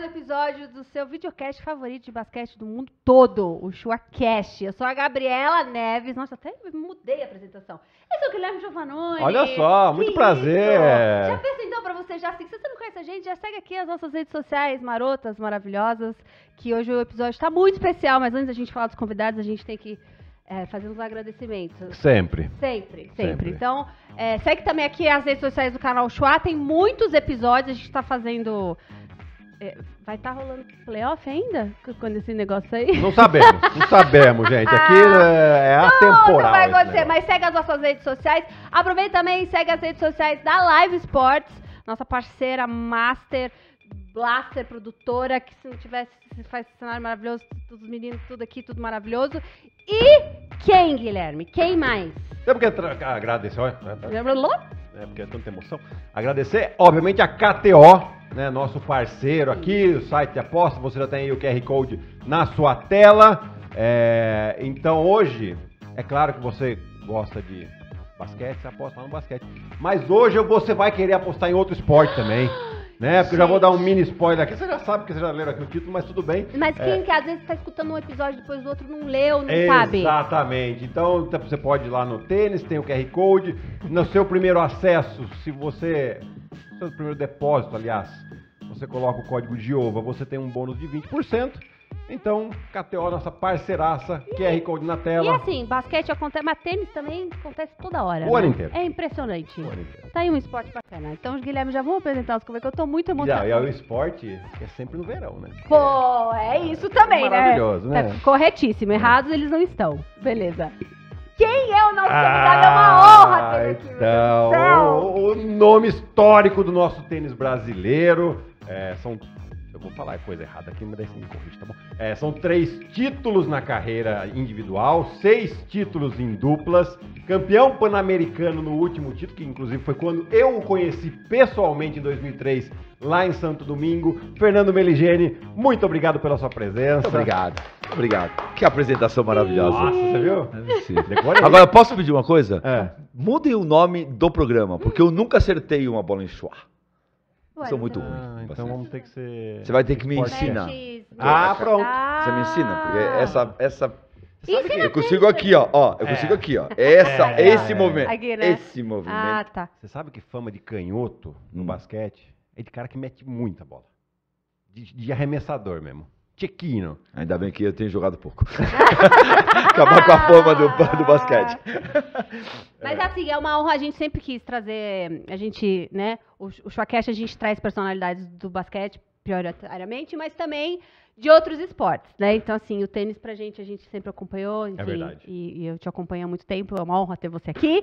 mais um episódio do seu videocast favorito de basquete do mundo todo, o ChuaCast. Eu sou a Gabriela Neves. Nossa, até mudei a apresentação. Esse é o Guilherme Giovanoni. Olha só, muito que prazer. Isso. Já pensa então pra você, já assim, se você não conhece a gente, já segue aqui as nossas redes sociais marotas, maravilhosas, que hoje o episódio está muito especial, mas antes da gente falar dos convidados, a gente tem que é, uns agradecimentos. Sempre. Sempre, sempre. sempre. Então, é, segue também aqui as redes sociais do canal Chua, tem muitos episódios, a gente está fazendo é, vai estar tá rolando playoff ainda? Quando esse negócio aí? Não sabemos, não sabemos, gente. Aqui ah, é, é atemporal. Não, vai acontecer, mas segue as nossas redes sociais. Aproveita também e segue as redes sociais da Live Sports, nossa parceira master blaster, produtora, que se não tivesse, se faz esse cenário maravilhoso, todos os meninos, tudo aqui, tudo maravilhoso. E quem, Guilherme? Quem mais? É porque agradecer, olha. Né, tá? É porque é tanta emoção. Agradecer, obviamente, a KTO, né? Nosso parceiro aqui, o site de aposta. Você já tem aí o QR Code na sua tela. É, então hoje, é claro que você gosta de basquete, você aposta no basquete. Mas hoje você vai querer apostar em outro esporte também né? Porque eu já vou dar um mini spoiler aqui. Você já sabe que você já leram aqui o título, mas tudo bem. Mas quem é. que às vezes está escutando um episódio depois do outro não leu, não Exatamente. sabe. Exatamente. Então tá, você pode ir lá no tênis, tem o QR Code. No seu primeiro acesso, se você. Seu primeiro depósito, aliás, você coloca o código Giova, você tem um bônus de 20%. Então, KTO, nossa parceiraça, QR Code na tela. E assim, basquete acontece, mas tênis também acontece toda hora. O né? ano inteiro. É impressionante. O ano inteiro. Tá aí um esporte bacana. Então, Guilherme, já vamos apresentar os como que eu tô muito emocionado. Já, e o esporte é sempre no verão, né? Pô, é isso é, também, é maravilhoso, né? Maravilhoso, né? Tá corretíssimo. Errados eles não estão. Beleza. Quem é o nosso convidado? é uma ah, honra ter aqui, então, o, o nome histórico do nosso tênis brasileiro. É, são eu vou falar coisa errada aqui, mas daí você me corrige, tá bom? É, são três títulos na carreira individual, seis títulos em duplas, campeão pan-americano no último título, que inclusive foi quando eu o conheci pessoalmente em 2003, lá em Santo Domingo. Fernando Meligeni, muito obrigado pela sua presença. Muito obrigado. Obrigado. Que apresentação maravilhosa. Nossa, você viu? Agora, posso pedir uma coisa? É. Mudem o nome do programa, porque eu nunca acertei uma bola em chuá. Eu sou muito então. ruim. Ah, então vamos ter que ser. Você vai ter que me Pode ensinar. Ser. Ah, pronto. Você me ensina, porque ah. essa. essa Sabe eu consigo aqui, ó, ó. Eu é. consigo aqui, ó. É, essa, é, esse é, movimento. Aqui, né? Esse movimento. Ah, tá. Você sabe que fama de canhoto no hum. basquete é de cara que mete muita bola. De, de arremessador mesmo. Tchequinho. Ainda bem que eu tenho jogado pouco. Acabar com a forma do, do basquete. Mas assim, é uma honra, a gente sempre quis trazer, a gente, né, o, o a gente traz personalidades do basquete prioritariamente, mas também de outros esportes, né? Então, assim, o tênis pra gente, a gente sempre acompanhou, é enfim, é verdade. E, e eu te acompanho há muito tempo, é uma honra ter você aqui.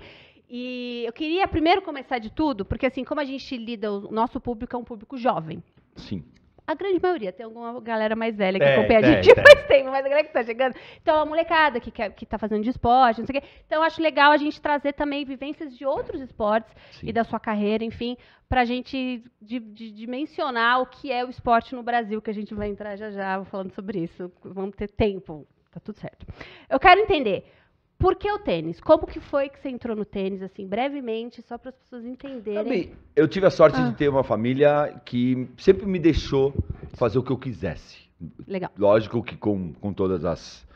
E eu queria primeiro começar de tudo, porque assim, como a gente lida, o nosso público é um público jovem. Sim. A grande maioria, tem alguma galera mais velha que é, acompanha é, a gente é, faz tempo, mas a galera que está chegando. Então, a molecada que, quer, que tá fazendo de esporte, não sei o quê. Então, acho legal a gente trazer também vivências de outros esportes Sim. e da sua carreira, enfim, para a gente dimensionar o que é o esporte no Brasil, que a gente vai entrar já já falando sobre isso. Vamos ter tempo, tá tudo certo. Eu quero entender. Por que o tênis? Como que foi que você entrou no tênis, assim, brevemente, só para as pessoas entenderem? eu tive a sorte ah. de ter uma família que sempre me deixou fazer o que eu quisesse. Legal. Lógico que com, com todos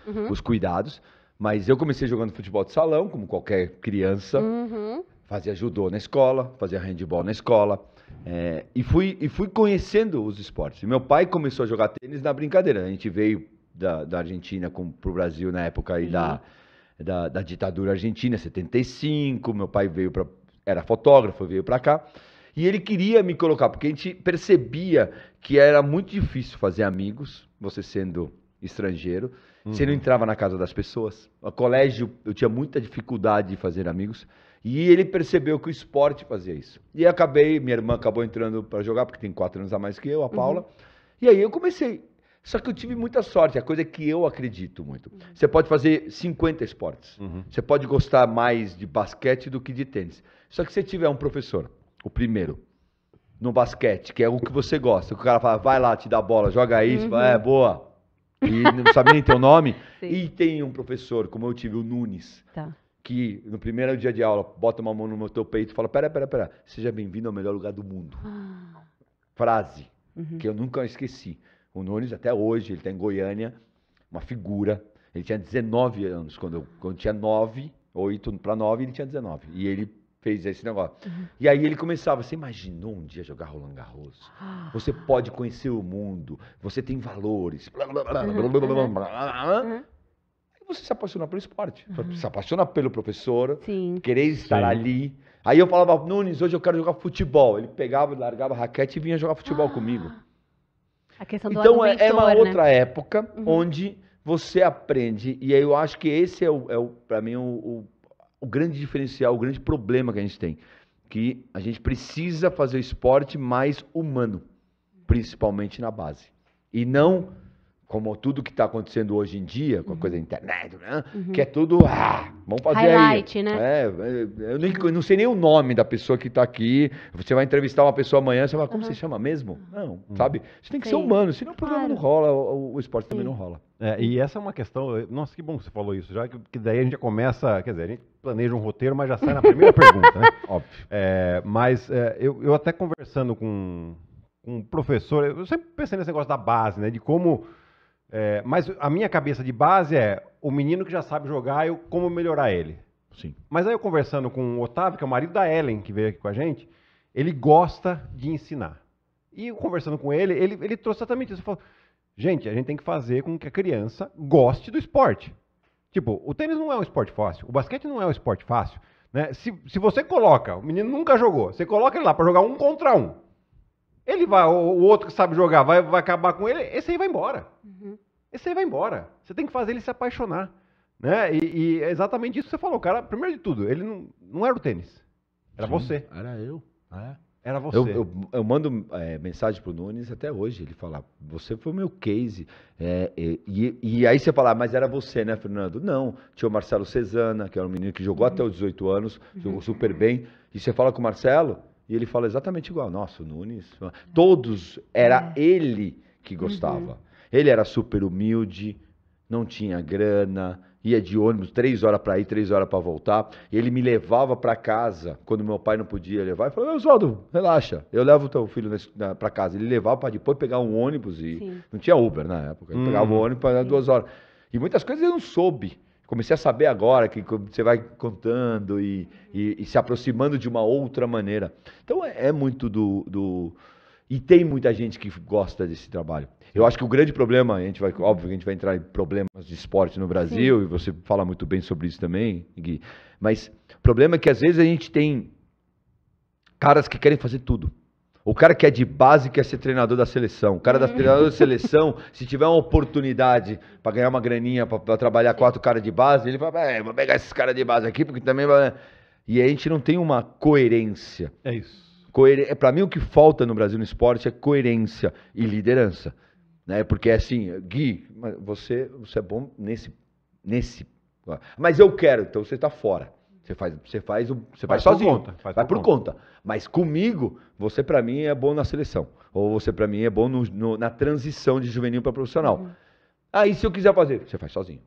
uhum. os cuidados, mas eu comecei jogando futebol de salão, como qualquer criança. Uhum. Fazia judô na escola, fazia handball na escola. É, e, fui, e fui conhecendo os esportes. meu pai começou a jogar tênis na brincadeira. A gente veio da, da Argentina para o Brasil na época e uhum. da da, da ditadura argentina, 75. Meu pai veio para. Era fotógrafo, veio para cá. E ele queria me colocar, porque a gente percebia que era muito difícil fazer amigos, você sendo estrangeiro. Uhum. Você não uhum. entrava na casa das pessoas. No colégio, eu tinha muita dificuldade de fazer amigos. E ele percebeu que o esporte fazia isso. E acabei, minha irmã acabou entrando para jogar, porque tem quatro anos a mais que eu, a uhum. Paula. Uhum. E aí eu comecei só que eu tive muita sorte, a coisa é que eu acredito muito. Uhum. Você pode fazer 50 esportes. Uhum. Você pode gostar mais de basquete do que de tênis. Só que se tiver um professor, o primeiro, no basquete, que é o que você gosta, que o cara fala, vai lá, te dá a bola, joga isso, é, uhum. é boa. E não sabe nem teu nome. Sim. E tem um professor, como eu tive, o Nunes. Tá que no primeiro dia de aula bota uma mão no meu teu peito e fala: pera, pera, pera, seja bem-vindo ao melhor lugar do mundo. Ah. Frase uhum. que eu nunca esqueci. O Nunes, até hoje, ele está em Goiânia, uma figura. Ele tinha 19 anos, quando, quando tinha 9, 8 para 9, ele tinha 19. E ele fez esse negócio. Uhum. E aí ele começava, você imaginou um dia jogar Roland Garros? Você pode conhecer o mundo, você tem valores. você se apaixona pelo esporte, uhum. se apaixona pelo professor, Sim. querer estar Sim. ali. Aí eu falava, Nunes, hoje eu quero jogar futebol. Ele pegava, largava a raquete e vinha jogar futebol ah. comigo. A questão do então é, é uma né? outra época uhum. onde você aprende e aí eu acho que esse é o, é o para mim o, o, o grande diferencial, o grande problema que a gente tem, que a gente precisa fazer o esporte mais humano, principalmente na base e não como tudo que está acontecendo hoje em dia, com a uhum. coisa da internet, né? uhum. que é tudo. Ah, vamos fazer Highlight, aí. Né? É, é, eu, nem, eu não sei nem o nome da pessoa que está aqui. Você vai entrevistar uma pessoa amanhã, você vai como uhum. você chama mesmo? Uhum. Não, uhum. sabe? Você tem que Sim. ser humano, senão o programa claro. não rola, o, o esporte Sim. também não rola. É, e essa é uma questão. Nossa, que bom que você falou isso, já que, daí a gente já começa. Quer dizer, a gente planeja um roteiro, mas já sai na primeira pergunta, né? Óbvio. É, mas é, eu, eu até conversando com um professor, eu sempre pensei nesse negócio da base, né? De como é, mas a minha cabeça de base é o menino que já sabe jogar, eu como melhorar ele. Sim. Mas aí eu conversando com o Otávio, que é o marido da Ellen, que veio aqui com a gente, ele gosta de ensinar. E conversando com ele, ele, ele trouxe exatamente isso. Ele falou, gente, a gente tem que fazer com que a criança goste do esporte. Tipo, o tênis não é um esporte fácil, o basquete não é um esporte fácil. Né? Se, se você coloca, o menino nunca jogou, você coloca ele lá para jogar um contra um. Ele vai, o outro que sabe jogar vai, vai acabar com ele, esse aí vai embora. Uhum. Esse aí vai embora. Você tem que fazer ele se apaixonar. Né? E, e é exatamente isso que você falou, cara. Primeiro de tudo, ele não, não era o tênis. Era Sim, você. Era eu. É. Era você. Eu, eu, eu mando é, mensagem pro Nunes até hoje. Ele fala, você foi o meu case. É, e, e, aí você fala, ah, mas era você, né, Fernando? Não. Tinha o Marcelo Cesana, que era é um menino que jogou uhum. até os 18 anos, jogou uhum. super bem. E você fala com o Marcelo, e ele fala exatamente igual. Nossa, o Nunes. Ah, todos, era é. ele que uhum. gostava. Uhum. Ele era super humilde, não tinha grana, ia de ônibus três horas para ir, três horas para voltar. Ele me levava para casa quando meu pai não podia levar. Ele falou: Oswaldo, relaxa, eu levo teu filho para casa. Ele levava para depois pegar um ônibus e. Sim. Não tinha Uber na época. Ele hum. pegava o ônibus para duas horas. E muitas coisas eu não soube comecei a saber agora que você vai contando e, e, e se aproximando de uma outra maneira. Então é, é muito do, do, E tem muita gente que gosta desse trabalho. Eu acho que o grande problema, a gente vai, óbvio que a gente vai entrar em problemas de esporte no Brasil, Sim. e você fala muito bem sobre isso também, Gui. Mas o problema é que às vezes a gente tem caras que querem fazer tudo. O cara que é de base quer ser treinador da seleção. O cara da hum. treinador da seleção, se tiver uma oportunidade para ganhar uma graninha, para trabalhar quatro caras de base, ele fala, é, vou pegar esses caras de base aqui, porque também vai... E a gente não tem uma coerência. É isso. Coer... É, para mim, o que falta no Brasil no esporte é coerência e liderança. Né? Porque é assim, Gui, você, você é bom nesse, nesse... Mas eu quero, então você está fora. Você faz, você faz, você faz sozinho, conta, faz vai por, por conta. conta. Mas comigo, você para mim é bom na seleção, ou você para mim é bom no, no, na transição de juvenil para profissional. Uhum. Aí se eu quiser fazer, você faz sozinho.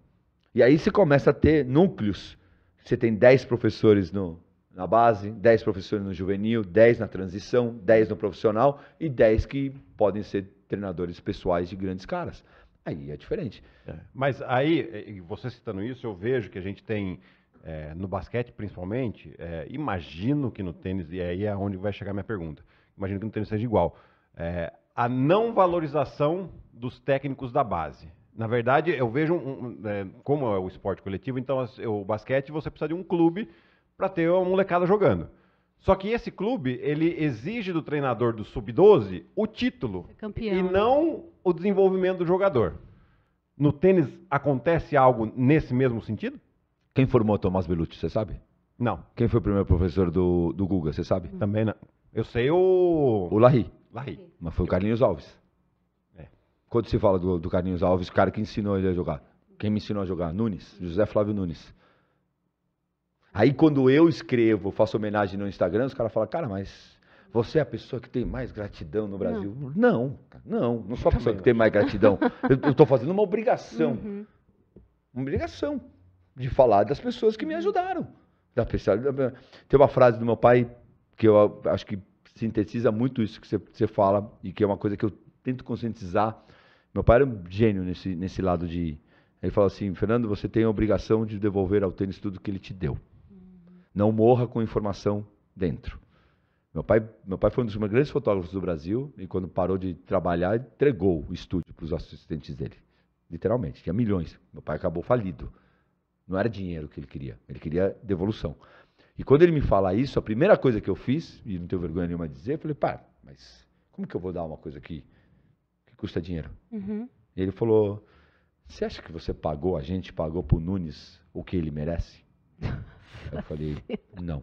E aí você começa a ter núcleos. Você tem 10 professores no, na base, 10 professores no juvenil, 10 na transição, 10 no profissional e 10 que podem ser treinadores pessoais de grandes caras. Aí é diferente. É. Mas aí, você citando isso, eu vejo que a gente tem é, no basquete, principalmente, é, imagino que no tênis, e aí é onde vai chegar minha pergunta, imagino que no tênis seja igual, é, a não valorização dos técnicos da base. Na verdade, eu vejo, um, um, é, como é o esporte coletivo, então o basquete você precisa de um clube para ter uma molecada jogando. Só que esse clube, ele exige do treinador do sub-12 o título e né? não o desenvolvimento do jogador. No tênis acontece algo nesse mesmo sentido? Quem formou o Tomás Belucci, você sabe? Não. Quem foi o primeiro professor do, do Guga, você sabe? Também não. Eu sei o. O Larry. Larry. Mas foi o Carlinhos Alves. É. Quando se fala do, do Carlinhos Alves, o cara que ensinou ele a jogar. Quem me ensinou a jogar? Nunes, José Flávio Nunes. Aí quando eu escrevo, faço homenagem no Instagram, os caras falam, cara, mas você é a pessoa que tem mais gratidão no Brasil? Não, não, não, não sou a tá pessoa que tem mais gratidão. Eu estou fazendo uma obrigação. Uhum. Uma obrigação de falar das pessoas que me ajudaram. Da pessoa, tem uma frase do meu pai que eu acho que sintetiza muito isso que você, você fala e que é uma coisa que eu tento conscientizar. Meu pai era um gênio nesse, nesse lado de. Ele falou assim: Fernando, você tem a obrigação de devolver ao tênis tudo que ele te deu. Não morra com informação dentro. Meu pai, meu pai foi um dos grandes fotógrafos do Brasil e quando parou de trabalhar, entregou o estúdio para os assistentes dele. Literalmente, tinha milhões. Meu pai acabou falido. Não era dinheiro que ele queria, ele queria devolução. E quando ele me fala isso, a primeira coisa que eu fiz, e não tenho vergonha nenhuma de dizer, eu falei, pá, mas como que eu vou dar uma coisa aqui que custa dinheiro? Uhum. E ele falou, você acha que você pagou, a gente pagou pro Nunes o que ele merece? eu falei, não.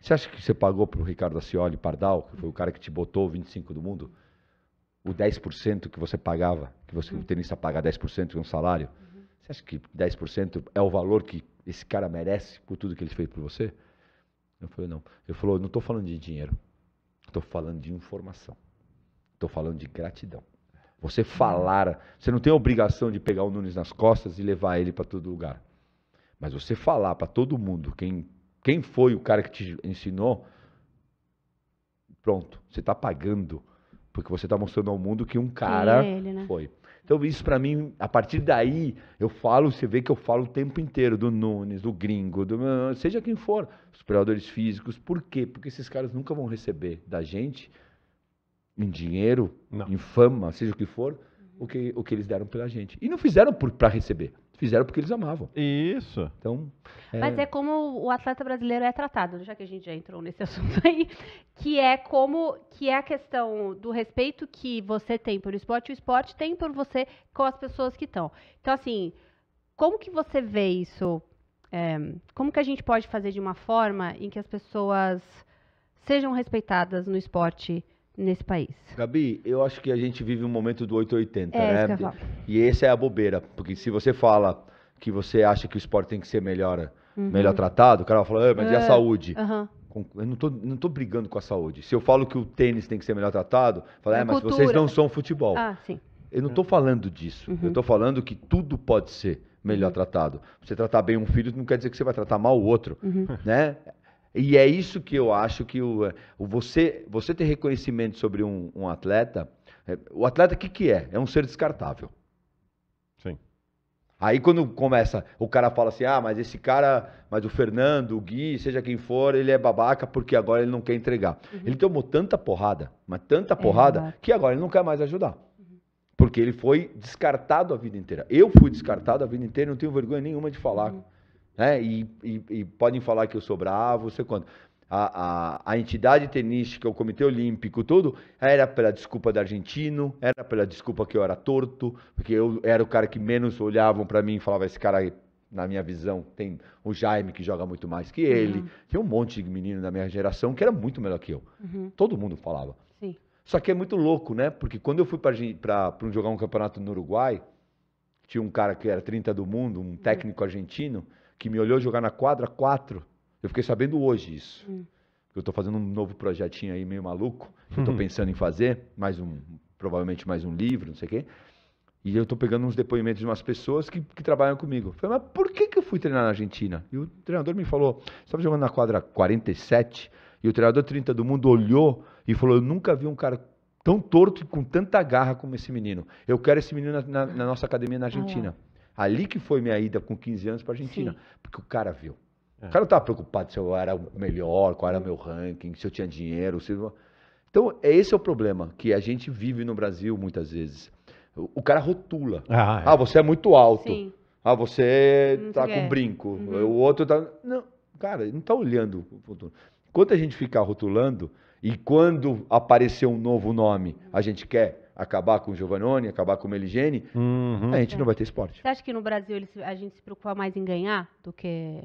Você acha que você pagou pro Ricardo Ascioli Pardal, que foi o cara que te botou 25 do mundo, o 10% que você pagava, que você, uhum. o tenista paga 10% de um salário? acho que 10% é o valor que esse cara merece por tudo que ele fez por você? Eu falei, não. Ele falou, não estou falando de dinheiro. Estou falando de informação. Estou falando de gratidão. Você falar, você não tem a obrigação de pegar o Nunes nas costas e levar ele para todo lugar. Mas você falar para todo mundo quem, quem foi o cara que te ensinou, pronto, você está pagando. Porque você está mostrando ao mundo que um cara é ele, né? foi. Então, isso para mim, a partir daí, eu falo, você vê que eu falo o tempo inteiro do Nunes, do Gringo, do, ah, seja quem for, os preparadores físicos. Por quê? Porque esses caras nunca vão receber da gente, em dinheiro, não. em fama, seja o que for, o que, o que eles deram pela gente. E não fizeram para receber fizeram porque eles amavam. Isso. Então, é... Mas é como o atleta brasileiro é tratado, já que a gente já entrou nesse assunto aí, que é como que é a questão do respeito que você tem pelo esporte, o esporte tem por você com as pessoas que estão. Então assim, como que você vê isso? É, como que a gente pode fazer de uma forma em que as pessoas sejam respeitadas no esporte? nesse país. Gabi, eu acho que a gente vive um momento do 880, é, né? E essa é a bobeira, porque se você fala que você acha que o esporte tem que ser melhor, uhum. melhor tratado, o cara vai falar, mas é. e a é, saúde? Uhum. Eu não tô, não tô brigando com a saúde. Se eu falo que o tênis tem que ser melhor tratado, fala, é, mas cultura. vocês não são futebol. Ah, sim. Eu não estou falando disso. Uhum. Eu estou falando que tudo pode ser melhor uhum. tratado. Você tratar bem um filho não quer dizer que você vai tratar mal o outro, uhum. né? E é isso que eu acho que o, o você, você ter reconhecimento sobre um, um atleta. É, o atleta, o que, que é? É um ser descartável. Sim. Aí quando começa, o cara fala assim: ah, mas esse cara, mas o Fernando, o Gui, seja quem for, ele é babaca porque agora ele não quer entregar. Uhum. Ele tomou tanta porrada, mas tanta é porrada, que agora ele não quer mais ajudar. Uhum. Porque ele foi descartado a vida inteira. Eu fui descartado a vida inteira, não tenho vergonha nenhuma de falar. Uhum né? E, e, e, podem falar que eu sou bravo, sei quanto. A, a, a entidade tenística, o Comitê Olímpico, tudo, era pela desculpa do argentino, era pela desculpa que eu era torto, porque eu era o cara que menos olhavam para mim e falava, esse cara na minha visão, tem o Jaime que joga muito mais que ele. Uhum. Tem um monte de menino da minha geração que era muito melhor que eu. Uhum. Todo mundo falava. Sim. Só que é muito louco, né? Porque quando eu fui para jogar um campeonato no Uruguai, tinha um cara que era 30 do mundo, um uhum. técnico argentino, que me olhou jogar na quadra 4, eu fiquei sabendo hoje isso. Hum. Eu estou fazendo um novo projetinho aí meio maluco, que eu estou uhum. pensando em fazer, mais um, provavelmente mais um livro, não sei o quê. E eu estou pegando uns depoimentos de umas pessoas que, que trabalham comigo. Eu falei, mas por que, que eu fui treinar na Argentina? E o treinador me falou, estava jogando na quadra 47, e o treinador 30 do mundo olhou e falou, eu nunca vi um cara tão torto e com tanta garra como esse menino. Eu quero esse menino na, na, na nossa academia na ah, Argentina. Ah, é. Ali que foi minha ida com 15 anos para Argentina, Sim. porque o cara viu. É. O cara não estava preocupado se eu era o melhor, qual era meu ranking, se eu tinha dinheiro. Se... Então, esse é o problema que a gente vive no Brasil muitas vezes. O, cara rotula. Ah, é. ah, você é muito alto. Sim. Ah, você está com brinco. Uhum. O outro está Não, cara, não está olhando Enquanto a gente ficar rotulando e quando aparecer um novo nome, a gente quer, acabar com o Giovannone, acabar com o Meligene, uhum. a gente não vai ter esporte. Você acha que no Brasil eles, a gente se preocupa mais em ganhar do que...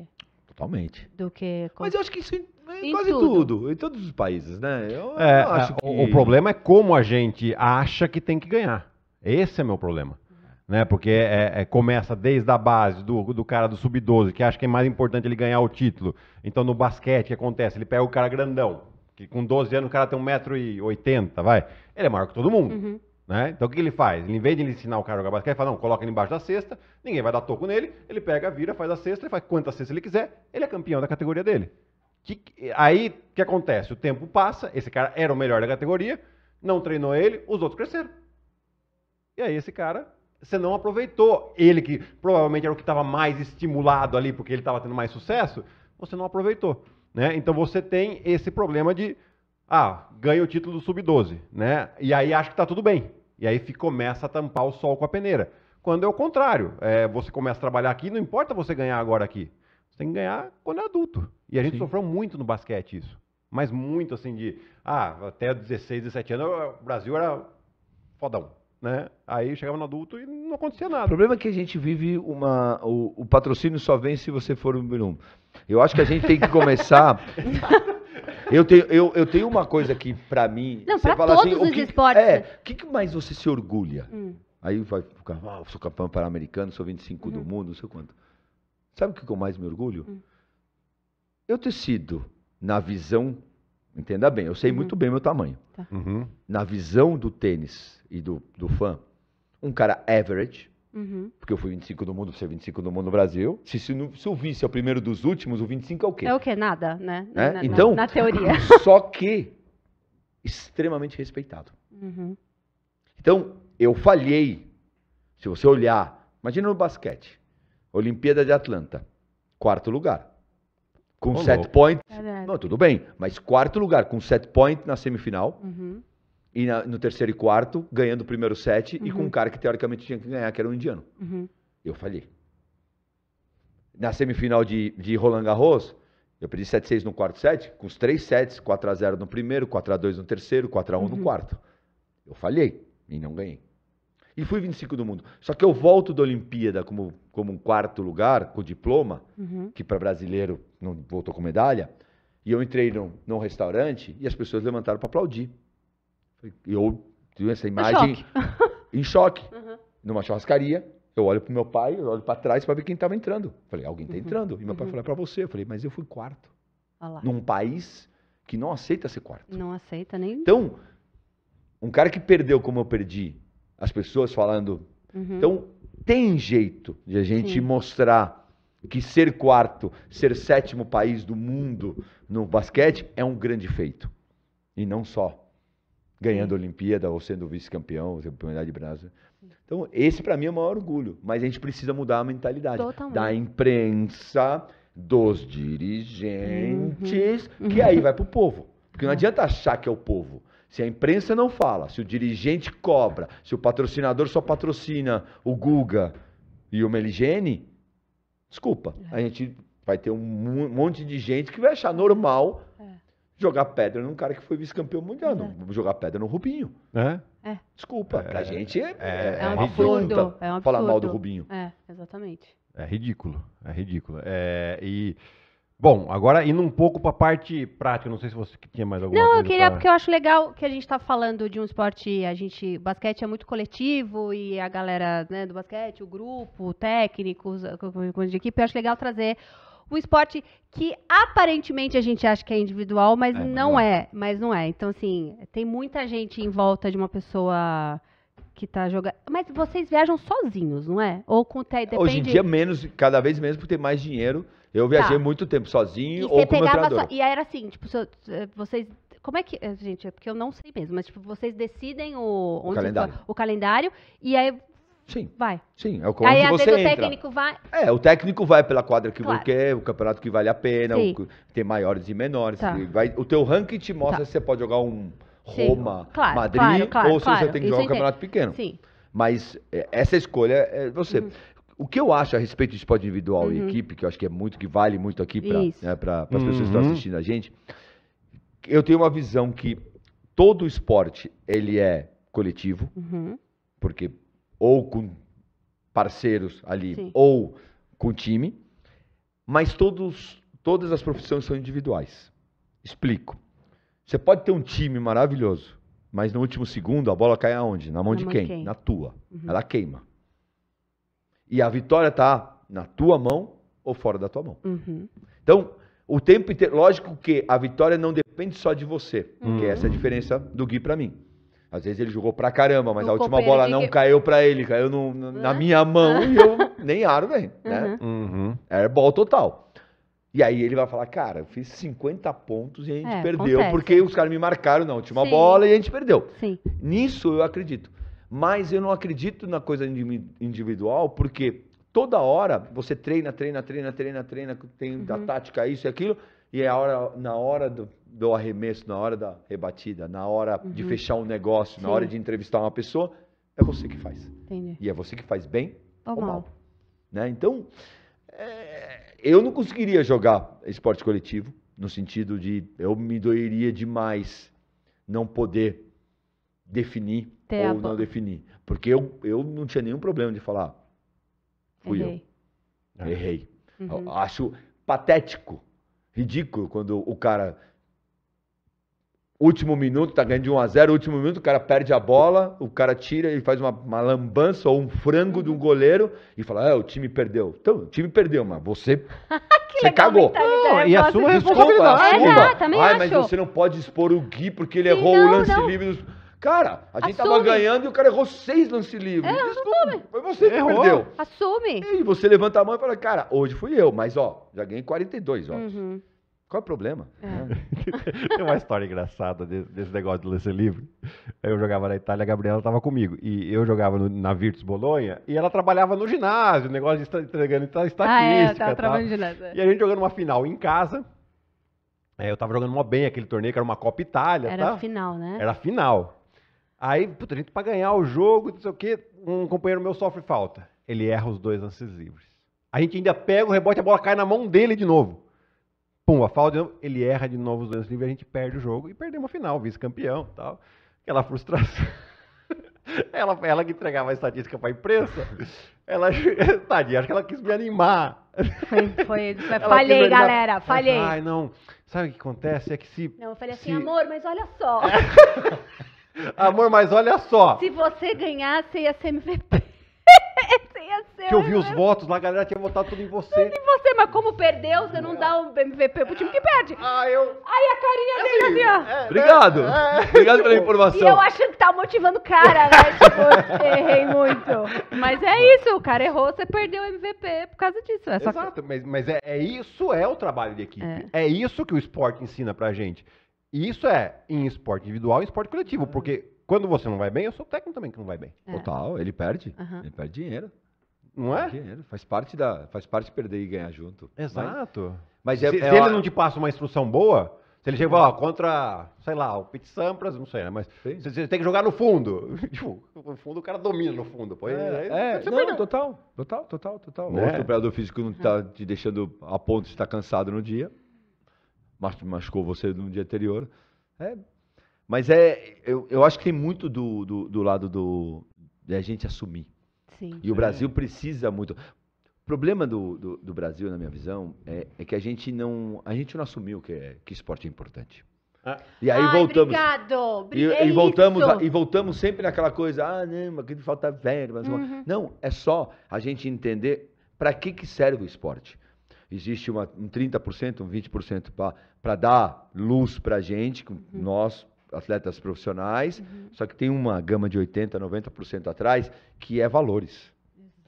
Totalmente. Do que... Mas eu acho que isso em, em quase tudo. tudo. em todos os países, né? Eu, é, eu é, acho que... o problema é como a gente acha que tem que ganhar. Esse é meu problema uhum. né? Porque é, é, é, começa desde a base do, do cara do sub-12, que acha que é mais importante ele ganhar o título. Então no basquete o que acontece? Ele pega o cara grandão, que com 12 anos o cara tem 1,80m, vai ele é maior que todo mundo. Uhum. Né? Então o que ele faz? Ele, em vez de ele ensinar o cara a jogar basquete, ele fala, não, coloca ele embaixo da cesta, ninguém vai dar toco nele, ele pega, vira, faz a cesta, ele faz quantas cestas ele quiser, ele é campeão da categoria dele. Que, aí o que acontece? O tempo passa, esse cara era o melhor da categoria, não treinou ele, os outros cresceram. E aí esse cara, você não aproveitou. Ele que provavelmente era o que estava mais estimulado ali, porque ele estava tendo mais sucesso, você não aproveitou. Né? Então você tem esse problema de ah, ganha o título do sub-12, né? E aí acha que tá tudo bem. E aí fica, começa a tampar o sol com a peneira. Quando é o contrário, é, você começa a trabalhar aqui, não importa você ganhar agora aqui. Você tem que ganhar quando é adulto. E a gente Sim. sofreu muito no basquete isso. Mas muito assim de, ah, até 16, 17 anos, o Brasil era fodão. Né? Aí chegava no adulto e não acontecia nada. O problema é que a gente vive uma. O, o patrocínio só vem se você for o número um. Eu acho que a gente tem que começar. Eu tenho, eu, eu tenho uma coisa que, para mim. Não, você pra fala assim, todos assim, os o que, esportes. É, o que mais você se orgulha? Hum. Aí vai ficar, ah, sou campeão pan-americano, sou 25 hum. do uhum. mundo, não sei quanto. Sabe o que eu mais me orgulho? Hum. Eu ter sido, na visão, entenda bem, eu sei muito uhum. bem meu tamanho. Tá. Uhum. Na visão do tênis e do, do fã, um cara average, Uhum. Porque eu fui 25 do mundo, você é 25 do mundo no Brasil. Se, se, se o vice é o primeiro dos últimos, o 25 é o quê? É o quê? Nada, né? É? Na, então, na, na, teoria. Só que extremamente respeitado. Uhum. Então, eu falhei. Se você olhar, imagina no basquete. Olimpíada de Atlanta, quarto lugar. Com set point. Não, tudo bem, mas quarto lugar com set point na semifinal. Uhum e na, no terceiro e quarto, ganhando o primeiro set, uhum. e com um uhum. cara que teoricamente tinha que ganhar, que era um indiano. Uhum. Eu falhei. Na semifinal de, de Roland Garros, eu perdi 7-6 no quarto set, com os três sets, 4x0 no primeiro, 4x2 no terceiro, 4x1 uhum. no quarto. Eu falhei e não ganhei. E fui 25 do mundo. Só que eu volto da Olimpíada como, como um quarto lugar, com diploma, uhum. que para brasileiro não voltou com medalha. E eu entrei num, num restaurante e as pessoas levantaram para aplaudir eu tive essa imagem choque. em choque. Uhum. Numa churrascaria, eu olho pro meu pai, eu olho para trás para ver quem estava entrando. Falei, alguém está uhum. entrando. E meu pai uhum. falou, é para você. Eu falei, mas eu fui quarto. Olá. Num país que não aceita ser quarto. Não aceita nem. Então, um cara que perdeu como eu perdi, as pessoas falando. Uhum. Então, tem jeito de a gente Sim. mostrar que ser quarto, ser sétimo país do mundo no basquete é um grande feito. E não só ganhando a Olimpíada ou sendo vice-campeão, campeonato de Brasil. Então, esse para mim é o maior orgulho, mas a gente precisa mudar a mentalidade Totalmente. da imprensa, dos dirigentes, uhum. que aí uhum. vai para o povo. Porque não adianta achar que é o povo. Se a imprensa não fala, se o dirigente cobra, se o patrocinador só patrocina o Guga e o Meligene, desculpa, a é. gente vai ter um monte de gente que vai achar normal é jogar pedra num cara que foi vice-campeão mundial. Não, jogar pedra no Rubinho. É? é. Desculpa, pra é. gente é, é, é, uma afronta é um falar mal do Rubinho. É, exatamente. É ridículo, é ridículo. É, e... Bom, agora indo um pouco para a parte prática, não sei se você tinha mais alguma não, coisa. Não, eu queria, pra... porque eu acho legal que a gente está falando de um esporte, a gente, basquete é muito coletivo e a galera né, do basquete, o grupo, técnicos, de equipe, eu acho legal trazer um esporte que aparentemente a gente acha que é individual, mas é, não é. é, mas não é. Então assim, tem muita gente em volta de uma pessoa que está jogando. Mas vocês viajam sozinhos, não é? Ou com até depende... Hoje em dia menos, cada vez menos por ter mais dinheiro. Eu tá. viajei tá. muito tempo sozinho e ou com meu treinador. So... E aí era assim, tipo, eh, vocês como é que. Eh, gente, é porque eu não sei mesmo, mas tipo, vocês decidem o, o calendário. o calendário e aí Sim. Vai. Sim, é o Aí às vezes o técnico vai. É, o técnico vai pela quadra que claro. você quer, o campeonato que vale a pena, o, tem maiores e menores. Tá. Vai, o teu ranking te mostra tá. se você pode jogar um Roma, claro, Madrid, claro, claro, ou se você tem que jogar um campeonato pequeno. Sim. Mas é, essa escolha é você. Uhum. O que eu acho a respeito de esporte individual uhum. e equipe, que eu acho que é muito, que vale muito aqui para né, as uhum. pessoas que estão uhum. assistindo a gente, eu tenho uma visão que todo esporte, ele é coletivo, uhum. porque ou com parceiros ali, Sim. ou com time, mas todos, todas as profissões são individuais. Explico. Você pode ter um time maravilhoso, mas no último segundo a bola cai aonde? Na mão, na de, mão quem? quem? Na tua. Uhum. Ela queima. E a vitória tá na tua mão ou fora da tua mão. Uhum. Então, o tempo inteiro, lógico que a vitória não depende só de você, uhum. porque essa é a diferença do Gui para mim. Às vezes ele jogou pra caramba, mas o a última bola não que... caiu pra ele, caiu no, no, na né? minha mão e eu nem aro, velho. Né? Uhum. Uhum. total. E aí ele vai falar, cara, eu fiz 50 pontos e a gente é, perdeu, acontece. porque os caras me marcaram na última Sim. bola e a gente perdeu. Sim. Nisso eu acredito. Mas eu não acredito na coisa individual, porque toda hora você treina, treina, treina, treina, treina, tem uhum. tática, isso e aquilo, e é a hora, na hora do do arremesso, na hora da rebatida, na hora uhum. de fechar um negócio, Sim. na hora de entrevistar uma pessoa, é você que faz. Entendi. E é você que faz bem ou, ou mal. mal. Né? Então, é, eu não conseguiria jogar esporte coletivo, no sentido de eu me doeria demais não poder definir ou não definir. Porque eu, eu não tinha nenhum problema de falar, fui Errei. eu. Errei. Uhum. Eu acho patético, ridículo quando o cara último minuto, tá ganhando de 1 a 0 último minuto, o cara perde a bola, o cara tira, e faz uma, uma lambança ou um frango de um goleiro e fala, é, o time perdeu. Então, o time perdeu, mas você... você cagou. Não, e assuma a Desculpa, é, já, também Ai, acho. mas você não pode expor o Gui porque ele Sim, errou não, o lance não. livre. Dos... Cara, a gente Assume. tava ganhando e o cara errou seis lances livres. É, foi você que errou. perdeu. Assume. E você levanta a mão e fala, cara, hoje fui eu, mas ó, já ganhei 42, ó. Uhum. Qual é o problema? É. Né? Tem uma história engraçada desse, desse, negócio de lance livre. Eu jogava na Itália, a Gabriela estava comigo. E eu jogava no, na Virtus Bolonha e ela trabalhava no ginásio, negócio de entregando estatística. Ah, é, eu tava trabalhando no ginásio. É. E a gente jogando uma final em casa. É, eu estava jogando uma bem aquele torneio, que era uma Copa Itália. Era tá? final, né? Era final. Aí, puta, a gente pra ganhar o jogo, não sei o quê, um companheiro meu sofre falta. Ele erra os dois lances livres. A gente ainda pega o rebote, a bola cai na mão dele de novo pum, a falta, ele erra de novo os lances livres, a gente perde o jogo e perdemos a final, vice-campeão tal. Aquela frustração. Ela, ela que entregava a estatística para a imprensa, ela, tadinha, acho que ela quis me animar. Foi, foi, foi falhei, galera, assim, falhei. Ai, não, sabe o que acontece? É que se... Não, eu falei assim, se... amor, mas olha só. amor, mas olha só. Se você ganhasse, ia ser MVP que eu vi os votos lá, a galera tinha votado tudo em você. Tudo em você, mas como perdeu, você não dá o MVP pro time que perde. Ah, eu. Aí a carinha dele assim, ó. É. Obrigado. É. Obrigado pela informação. E eu achando que tá motivando o cara, né? Tipo, errei muito. Mas é isso, o cara errou, você perdeu o MVP por causa disso. É só Exato, que... mas, mas é, é, isso é o trabalho de equipe. É. é isso que o esporte ensina pra gente. E isso é em esporte individual e esporte coletivo, porque quando você não vai bem, eu sou técnico também que não vai bem. É. Total, ele perde. Uhum. Ele perde dinheiro. Não é? Dinheiro, faz parte da, faz parte perder e ganhar junto. Exato. Mas, mas é, se, é se ele não te passa uma instrução boa, se ele chega, ó, contra, sei lá, o Pete Sampras, não sei, né? Mas você, tem que jogar no fundo. Tipo, no fundo o cara domina no fundo. Pô, é, é não, total, total, total, total. Né? o preparador físico não tá te deixando a ponto de estar cansado no dia, mas machucou você no dia anterior. É. Mas é, eu, eu acho que tem muito do, do, do lado do, da gente assumir. Sim. E o Brasil precisa muito. O problema do, do, do Brasil, na minha visão, é, é, que a gente não, a gente não assumiu que, é, que esporte é importante. Ah. E aí Ai, voltamos. Obrigado. E, é e voltamos e voltamos sempre naquela coisa, ah, não, aqui falta verba. Mas uhum. Não, é só a gente entender para que, que serve o esporte. Existe uma, um 30%, um 20% para dar luz para a gente, uhum. nós, atletas profissionais, uhum. só que tem uma gama de 80%, 90% atrás, que é valores.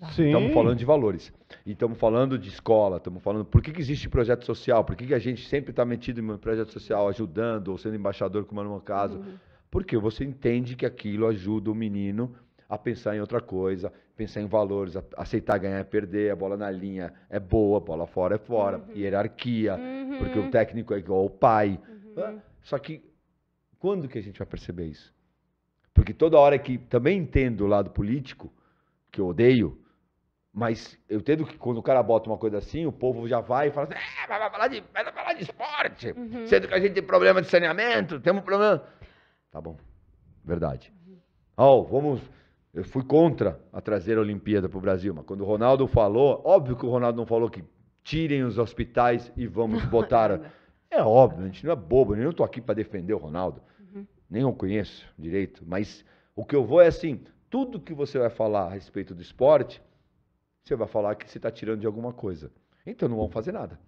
Estamos falando de valores. E estamos falando de escola, estamos falando por que, que existe projeto social, por que, que a gente sempre está metido em um projeto social, ajudando ou sendo embaixador, como no meu caso. Uhum. Porque você entende que aquilo ajuda o menino a pensar em outra coisa, pensar em valores, a, aceitar ganhar e perder, a bola na linha é boa, a bola fora é fora, uhum. hierarquia, uhum. porque o uhum. técnico é igual ao pai. Uhum. Só que quando que a gente vai perceber isso? Porque toda hora que também entendo o lado político, que eu odeio, mas eu entendo que quando o cara bota uma coisa assim, o povo já vai e fala assim, é, ah, mas vai falar de, vai falar de esporte, uhum. sendo que a gente tem problema de saneamento, temos um problema... Tá bom, verdade. Uhum. Ó, oh, vamos... Eu fui contra a trazer a Olimpíada para o Brasil, mas quando o Ronaldo falou, óbvio que o Ronaldo não falou que tirem os hospitais e vamos botar é óbvio, a gente não é bobo, eu não estou aqui para defender o Ronaldo, uhum. nem o conheço direito, mas o que eu vou é assim, tudo que você vai falar a respeito do esporte, você vai falar que você está tirando de alguma coisa. Então não vão fazer nada.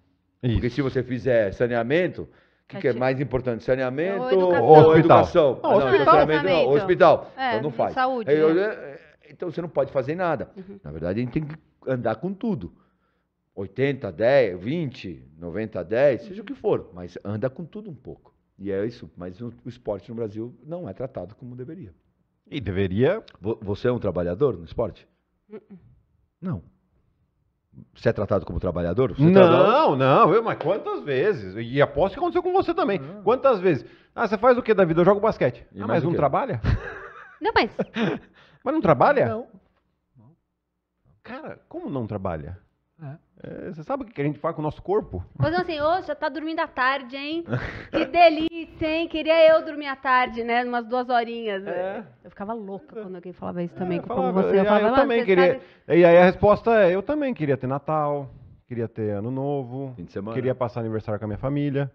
Isso. Porque se você fizer saneamento, o que, que, é mais importante? Saneamento é ou educação? Ou educação. não, hospital. não, hospital. É, então não faz. Saúde. Né? É, então você não pode fazer nada. Uhum. Na verdade, a gente tem que andar com tudo. 80, 10, 20, 90, 10, seja o que for, mas anda com tudo um pouco. E é isso, mas o, o esporte no Brasil não é tratado como deveria. E deveria. Você é um trabalhador no esporte? Uh-uh. Não. Você é tratado como trabalhador? Você é não, não, eu, mas quantas vezes? E aposto que aconteceu com você também. Ah. Quantas vezes? Ah, você faz o que da vida? Eu jogo basquete. E ah, mas não trabalha? Não, mas. mas não trabalha? Não. Cara, como não trabalha? É. é, você sabe o que a gente faz com o nosso corpo? Mas assim, hoje já tá dormindo à tarde, hein? Que delícia, hein? Queria eu dormir à tarde, né? Umas duas horinhas. É. Eu ficava louca quando alguém falava isso também, é, como você. Eu, ah, falava, eu ah, também queria. Sabe... E aí a resposta é: eu também queria ter Natal, queria ter Ano Novo, queria passar aniversário com a minha família.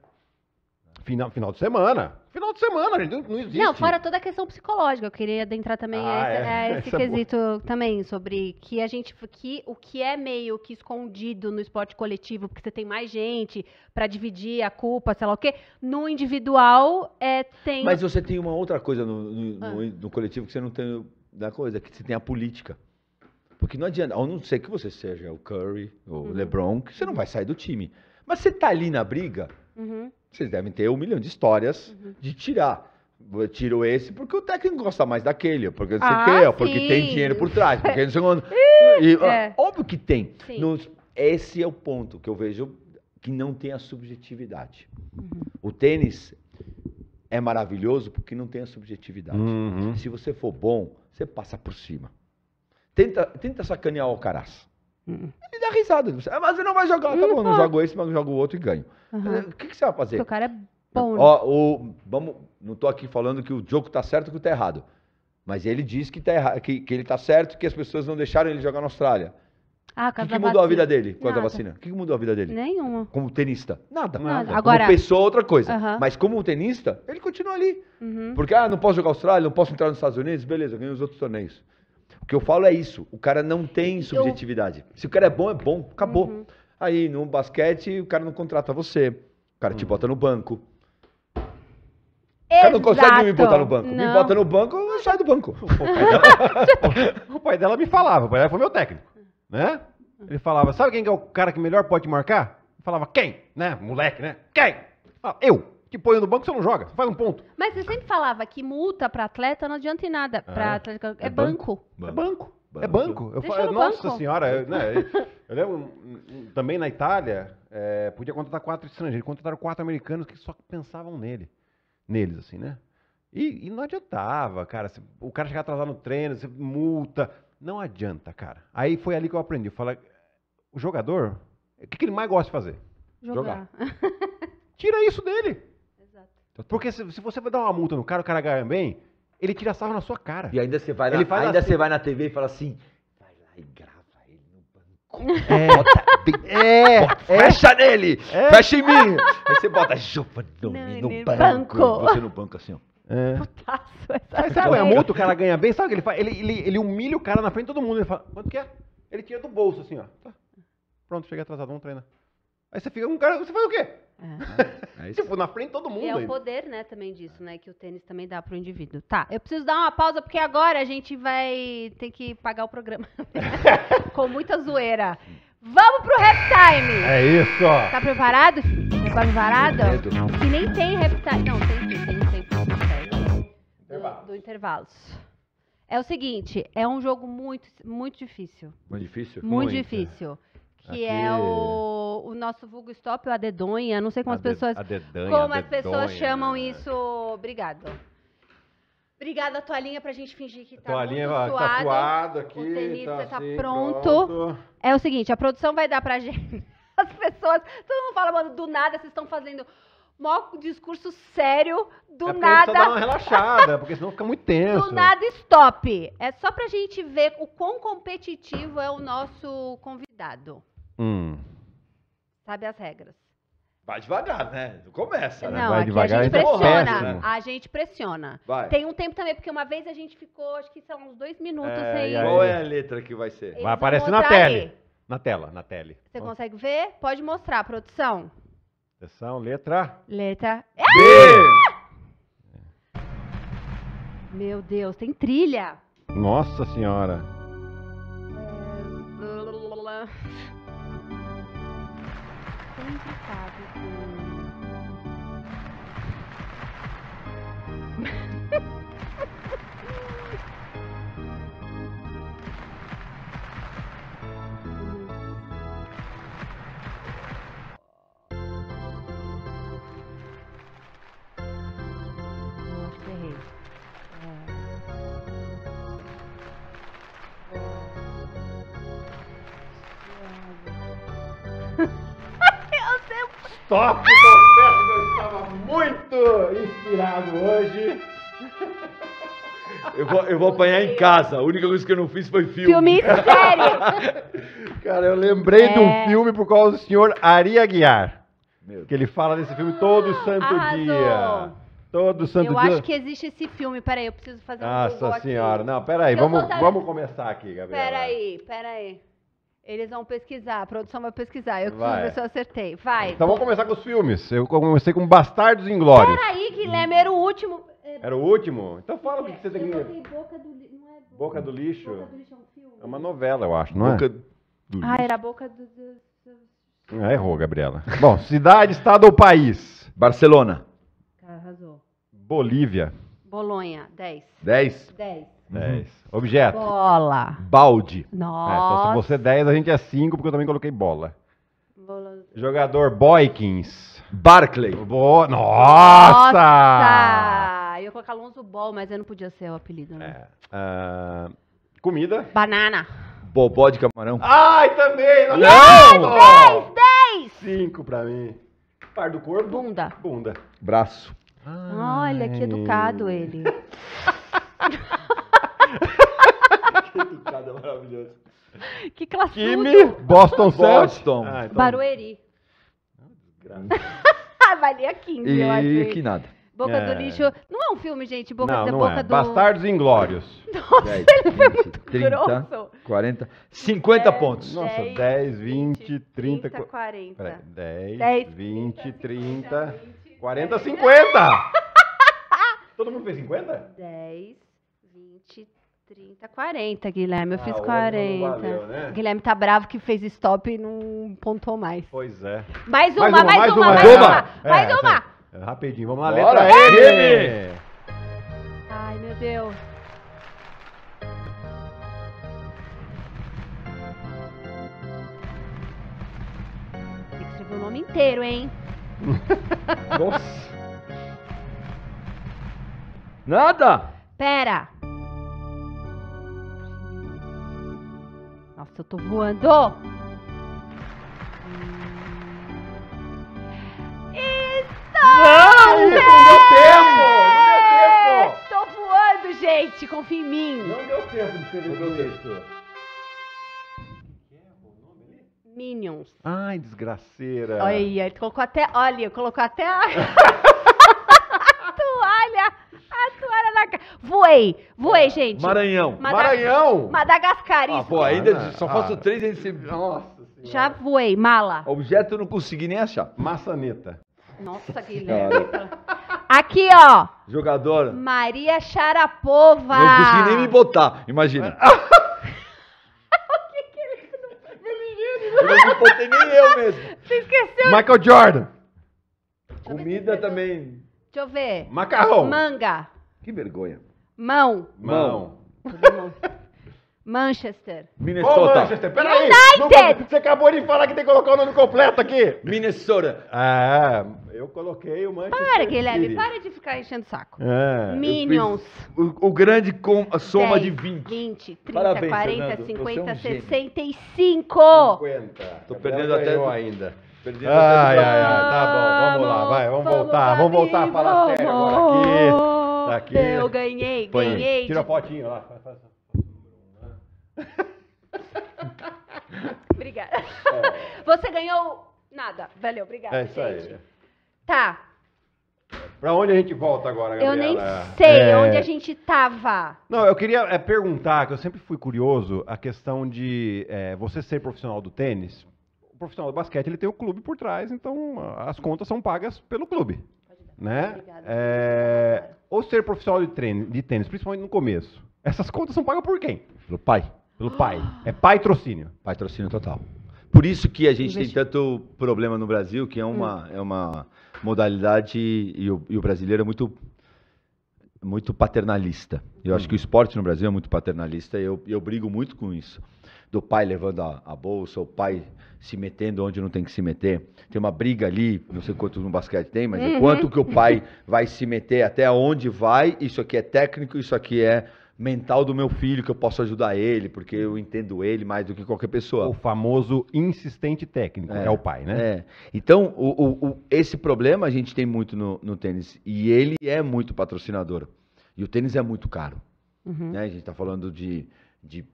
Final, final de semana. Final de semana, gente, não existe. Não, fora toda a questão psicológica, eu queria adentrar também ah, a, é. é, esse, é, esse quesito boa. também, sobre que a gente. Que, o que é meio que escondido no esporte coletivo, porque você tem mais gente para dividir a culpa, sei lá o quê. No individual é, tem. Mas você tem uma outra coisa no, no, ah. no coletivo que você não tem da coisa, que você tem a política. Porque não adianta, a não ser que você seja o Curry ou o uhum. LeBron, que você não uhum. vai sair do time. Mas você tá ali na briga. Uhum. Vocês devem ter um milhão de histórias uhum. de tirar. Eu tiro esse porque o técnico gosta mais daquele, porque não sei o ah, quê, porque tem dinheiro por trás, porque não sei onde. E, é. Óbvio que tem. esse é o ponto que eu vejo que não tem a subjetividade. Uhum. O tênis é maravilhoso porque não tem a subjetividade. Uhum. Se você for bom, você passa por cima. Tenta, tenta sacanear o Alcaraz. Uhum. Ele dá risada. Ah, mas você não vai jogar. Tá hum, bom, não jogo esse, mas jogo o outro e ganho. Uhum. O que, que, você vai fazer? Porque o cara é bom. Né? Ó, o, vamos, não estou aqui falando que o jogo está certo ou que está errado. Mas ele diz que, tá errado, que, que ele está certo que as pessoas não deixaram ele jogar na Austrália. Ah, o que, que mudou a vida dele com a vacina? O que, que mudou a vida dele? Nenhuma. Como tenista? Nada. Nada. Como pessoa, outra coisa. Uh -huh. Mas como tenista, ele continua ali. Uhum. Porque, ah, não posso jogar Austrália, não posso entrar nos Estados Unidos, beleza, ganhei os outros torneios. O que eu falo é isso. O cara não tem subjetividade. Se o cara é bom, é bom. Acabou. Uh Aí no basquete o cara não contrata você, o cara hum. te bota no banco. Exato. O cara não consegue me botar no banco. Não. Me bota no banco, eu saio do banco. O pai dela, o pai dela me falava, o pai dela foi meu técnico, né? Ele falava, sabe quem é o cara que melhor pode marcar? Eu falava, quem? Né? Moleque, né? Quem? eu que põe no banco, você não joga. Você faz um ponto. Mas você sempre falava que multa para atleta não adianta em nada. É. Para atleta é, é banco. banco. É banco. É banco. Eu falo, nossa banco. senhora, eu, né, eu lembro também na Itália, é, podia contratar quatro estrangeiros, contrataram quatro americanos que só pensavam nele. Neles, assim, né? E, e não adiantava, cara. Se, o cara chegar atrasado no treino, você multa. Não adianta, cara. Aí foi ali que eu aprendi. Eu falei, o jogador, o que, que ele mais gosta de fazer? Jogar. Jogar. Tira isso dele. Exato. Porque se, se você vai dar uma multa no cara, o cara ganha bem, ele tira sarro na sua cara. E ainda você vai na, ainda assim, você vai na TV e fala assim: vai lá e grava ele no banco. É, bota, bem, é, bota, é. fecha é, nele! Fecha em mim! Aí você bota Giovannone no banco. banco. Você no banco assim, ó. É. Putaço, Mas sabe, é muito o cara ganha bem, sabe o que ele faz? Ele, ele, ele humilha o cara na frente de todo mundo. Ele fala, quanto que é? Ele tira do bolso, assim, ó. Tá. Pronto, chega atrasado, vamos treinar. Aí você fica um cara, você faz o quê? É. É tipo, na frente todo mundo. E é o poder, né, também disso, né? Que o tênis também dá pro indivíduo. Tá, eu preciso dar uma pausa, porque agora a gente vai ter que pagar o programa. Com muita zoeira. Vamos pro halftime! É isso! Tá preparado? Tá preparado? Que nem tem halftime. Não, tem sim, tem, tem, tem. Do, do intervalos. É o seguinte, é um jogo muito, muito difícil. Muito difícil? Muito, muito difícil. É que Aqui. é o, o nosso vulgo stop, o adedonha, não sei como Ade, as pessoas adedanha, como adedonha. as pessoas chamam isso. Obrigado. Obrigada, toalhinha, pra gente fingir que tá toalhinha, muito tá suado. Tá suado aqui, o tenista tá, tá assim, pronto. pronto. É o seguinte, a produção vai dar pra gente. As pessoas, todo mundo fala, mano, do nada vocês estão fazendo mó discurso sério, do é nada. Dá uma relaxada, porque senão fica muito tenso. Do nada, stop. É só pra gente ver o quão competitivo é o nosso convidado. Hum. Sabe as regras. Vai devagar, né? Não começa, né? Não, Vai aqui devagar, a gente então pressiona. morre, né? A gente pressiona. Vai. Tem um tempo também, porque uma vez a gente ficou, acho que são uns dois minutos é, sem. aí? Qual é a letra que vai ser? Eles Vai aparecer na tela. tele. aí. Na tela, na tele. Você consegue ver? Pode mostrar, produção. Atenção, letra. Letra. B! Meu Deus, tem trilha. Nossa senhora implicado com top. Confesso que eu estava muito inspirado hoje. Eu vou, eu vou apanhar em casa. A única coisa que eu não fiz foi filme. Filme sério. Cara, eu lembrei é... de um é. filme por causa do senhor Ari Aguiar. Que ele fala desse filme todo ah, santo arrasou. dia. Todo santo eu dia. Eu acho que existe esse filme. Peraí, eu preciso fazer um Nossa senhora. Aqui. Não, peraí. Vamos, vamos começar aqui, Gabriela. Peraí, peraí. Eles vão pesquisar, a produção vai pesquisar. Eu vai. ver eu acertei. Vai. Então vamos começar com os filmes. Eu comecei com Bastardos Inglórios. Peraí, Guilherme, era o último. Era o último? Então fala o que, que você tem tá que... Boca do, é boca, boca do Lixo. Boca do Lixo é um filme. É uma novela, eu acho, não é? boca é? Do lixo. Ah, era a Boca do... Ah, errou, Gabriela. Bom, cidade, estado ou país? Barcelona. arrasou. Bolívia. Bolonha, 10. 10? 10. 10. É uhum. Objeto. Bola. Balde. Nossa. É, então se você é 10, a gente é 5, porque eu também coloquei bola. bola. Jogador Boykins. Barclay. Bo... Nossa! Nossa! Eu ia colocar Alonso Ball, mas eu não podia ser o apelido, né? É. Uh, comida. Banana. Bobó de camarão. Ai, também! Não! não! 10, 10! 5 pra mim. Par do corpo. Bunda. Bunda. Braço. Ai. Olha, que educado ele. que cara maravilhoso. Que classudo. Kimi Boston Celtics. Boston. Ah, então... Barueri. Valia 15, eu E que nada. Boca É. do Lixo. Não é um filme, gente. Boca, não, não boca é. do... Bastardos Inglórios. Nossa, 10, ele foi 20, muito 30, grosso. 40, 50 É. pontos. Nossa, 10, 10, 20, 30. 30, 40. Peraí, 10, 10, 20, 30, 40, 50! Todo mundo fez 50? 10, 20, 30. 30, 40, Guilherme. Eu ah, fiz 40. Valeu, né? Guilherme tá bravo que fez stop e não pontou mais. Pois é. Mais uma, mais uma, mais uma. É, mais uma. Mais uma. Mais uma. É, rapidinho, vamos lá, Bora, letra M. Ai, meu Deus. Tem que escrever o nome inteiro, hein? Nossa. Nada! Pera! Nossa, eu tô voando! Não! Não deu tempo! Não deu tempo! Tô voando, gente! Confia em mim! Não deu tempo de escrever o texto. Minions. Ai, desgraceira. Olha, ele colocou até. Olha, colocou até a. Voei, voei, é. gente. Maranhão. Madag Maranhão? Madagascar, isso. Ah, pô, ainda ah, só faço ah. três, ainda Nossa Já voei, mala. Objeto eu não consegui nem achar. Maçaneta. Nossa, Guilherme. Aqui, ó. Jogadora. Maria Sharapova. Não consegui nem me botar, imagina. o que que ele... É né? Eu não botei nem eu mesmo. Você esqueceu? Michael Jordan. Comida também. Deixa eu ver. Macarrão. Manga. Que vergonha. Mão. Mão. Mão. Manchester. Minnesota. Ô, Manchester, peraí. United! você acabou de falar que tem que colocar o nome completo aqui. Minnesota. Ah, eu coloquei o Manchester. Para, Guilherme, para de ficar enchendo o saco. Ah, Minions. O, o, grande com, a soma 10, de 20. 20, 30, Parabéns, 40, Fernando, 50, é um 65. 50. Tô perdendo até eu ainda. Perdendo ai, até ai, ai, tá bom, vamos lá, vai, vamos, vamos voltar, vamos voltar a falar sério agora aqui. Tá aqui. Eu ganhei, Põe. ganhei. Tira a fotinho lá. Obrigada. É. Você ganhou nada. Valeu, obrigada. É isso gente. aí. Tá. Pra onde a gente volta agora, Gabriela? Eu nem sei é... onde a gente tava. Não, eu queria é, perguntar, que eu sempre fui curioso, a questão de é, você ser profissional do tênis. O profissional do basquete, ele tem o clube por trás, então as contas são pagas pelo clube né? É, ou ser profissional de, treino, de tênis, principalmente no começo. Essas contas são pagas por quem? Pelo pai. Pelo ah. pai. É pai Patrocínio Pai total. Por isso que a gente Investi... tem tanto problema no Brasil, que é hum. uma, hum. é uma modalidade e o, e o brasileiro é muito muito paternalista. Eu hum. acho que o esporte no Brasil é muito paternalista e eu, eu brigo muito com isso do pai levando a, a bolsa, o pai se metendo onde não tem que se meter. Tem uma briga ali, não sei quanto no basquete tem, mas é uhum. quanto que o pai vai se meter, até onde vai, isso aqui é técnico, isso aqui é mental do meu filho, que eu posso ajudar ele, porque eu entendo ele mais do que qualquer pessoa. O famoso insistente técnico, é, é o pai, né? É. Então, o, o, o, esse problema a gente tem muito no, no, tênis, e ele é muito patrocinador. E o tênis é muito caro. Uhum. Né? A gente está falando de, de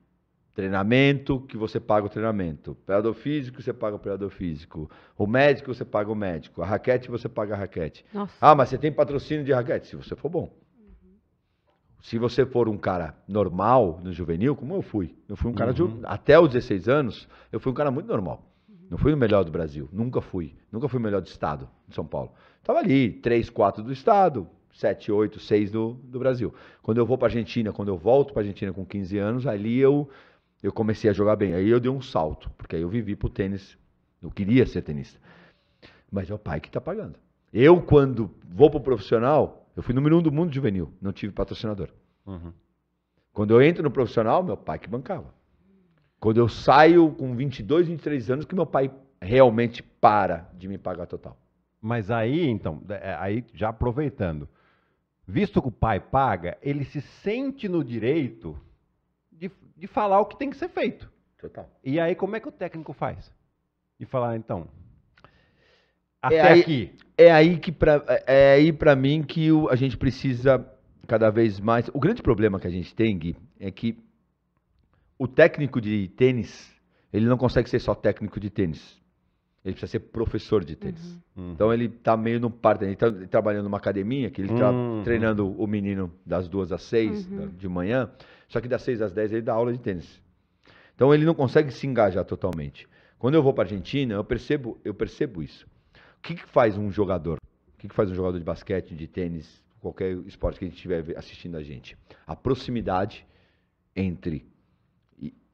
Treinamento, que você paga o treinamento. Operador físico, você paga o operador físico. O médico, você paga o médico. A raquete, você paga a raquete. Nossa. Ah, mas você tem patrocínio de raquete? Se você for bom. Uhum. Se você for um cara normal no juvenil, como eu fui. Eu fui um cara uhum. de, até os 16 anos, eu fui um cara muito normal. Uhum. Não fui o melhor do Brasil. Nunca fui. Nunca fui o melhor do estado de São Paulo. Estava ali, 3, 4 do estado, 7, 8, 6 do, do Brasil. Quando eu vou para Argentina, quando eu volto para Argentina com 15 anos, ali eu eu comecei a jogar bem. Aí eu dei um salto, porque aí eu vivi pro tênis. Eu queria ser tenista. Mas é o pai que está pagando. Eu, quando vou pro profissional, eu fui número um do mundo juvenil, não tive patrocinador. Uhum. Quando eu entro no profissional, meu pai que bancava. Quando eu saio com 22, 23 anos, que meu pai realmente para de me pagar total. Mas aí, então, é, é, aí já aproveitando, visto que o pai paga, ele se sente no direito de, de falar o que tem que ser feito. Total. E aí, como é que o técnico faz? E falar, então, é até é aí, aqui. É aí que pra, é, é aí para mim que o, a gente precisa cada vez mais. O grande problema que a gente tem, Gui, é que o técnico de tênis, ele não consegue ser só técnico de tênis ele precisa ser professor de tênis. Uhum. Então ele está meio no parto, ele está trabalhando numa academia, que ele está uhum. treinando o menino das duas às seis uhum. de manhã, só que das seis às dez ele dá aula de tênis. Então ele não consegue se engajar totalmente. Quando eu vou para a Argentina, eu percebo, eu percebo isso. O que, que faz um jogador? O que, que faz um jogador de basquete, de tênis, qualquer esporte que a gente estiver assistindo a gente? A proximidade entre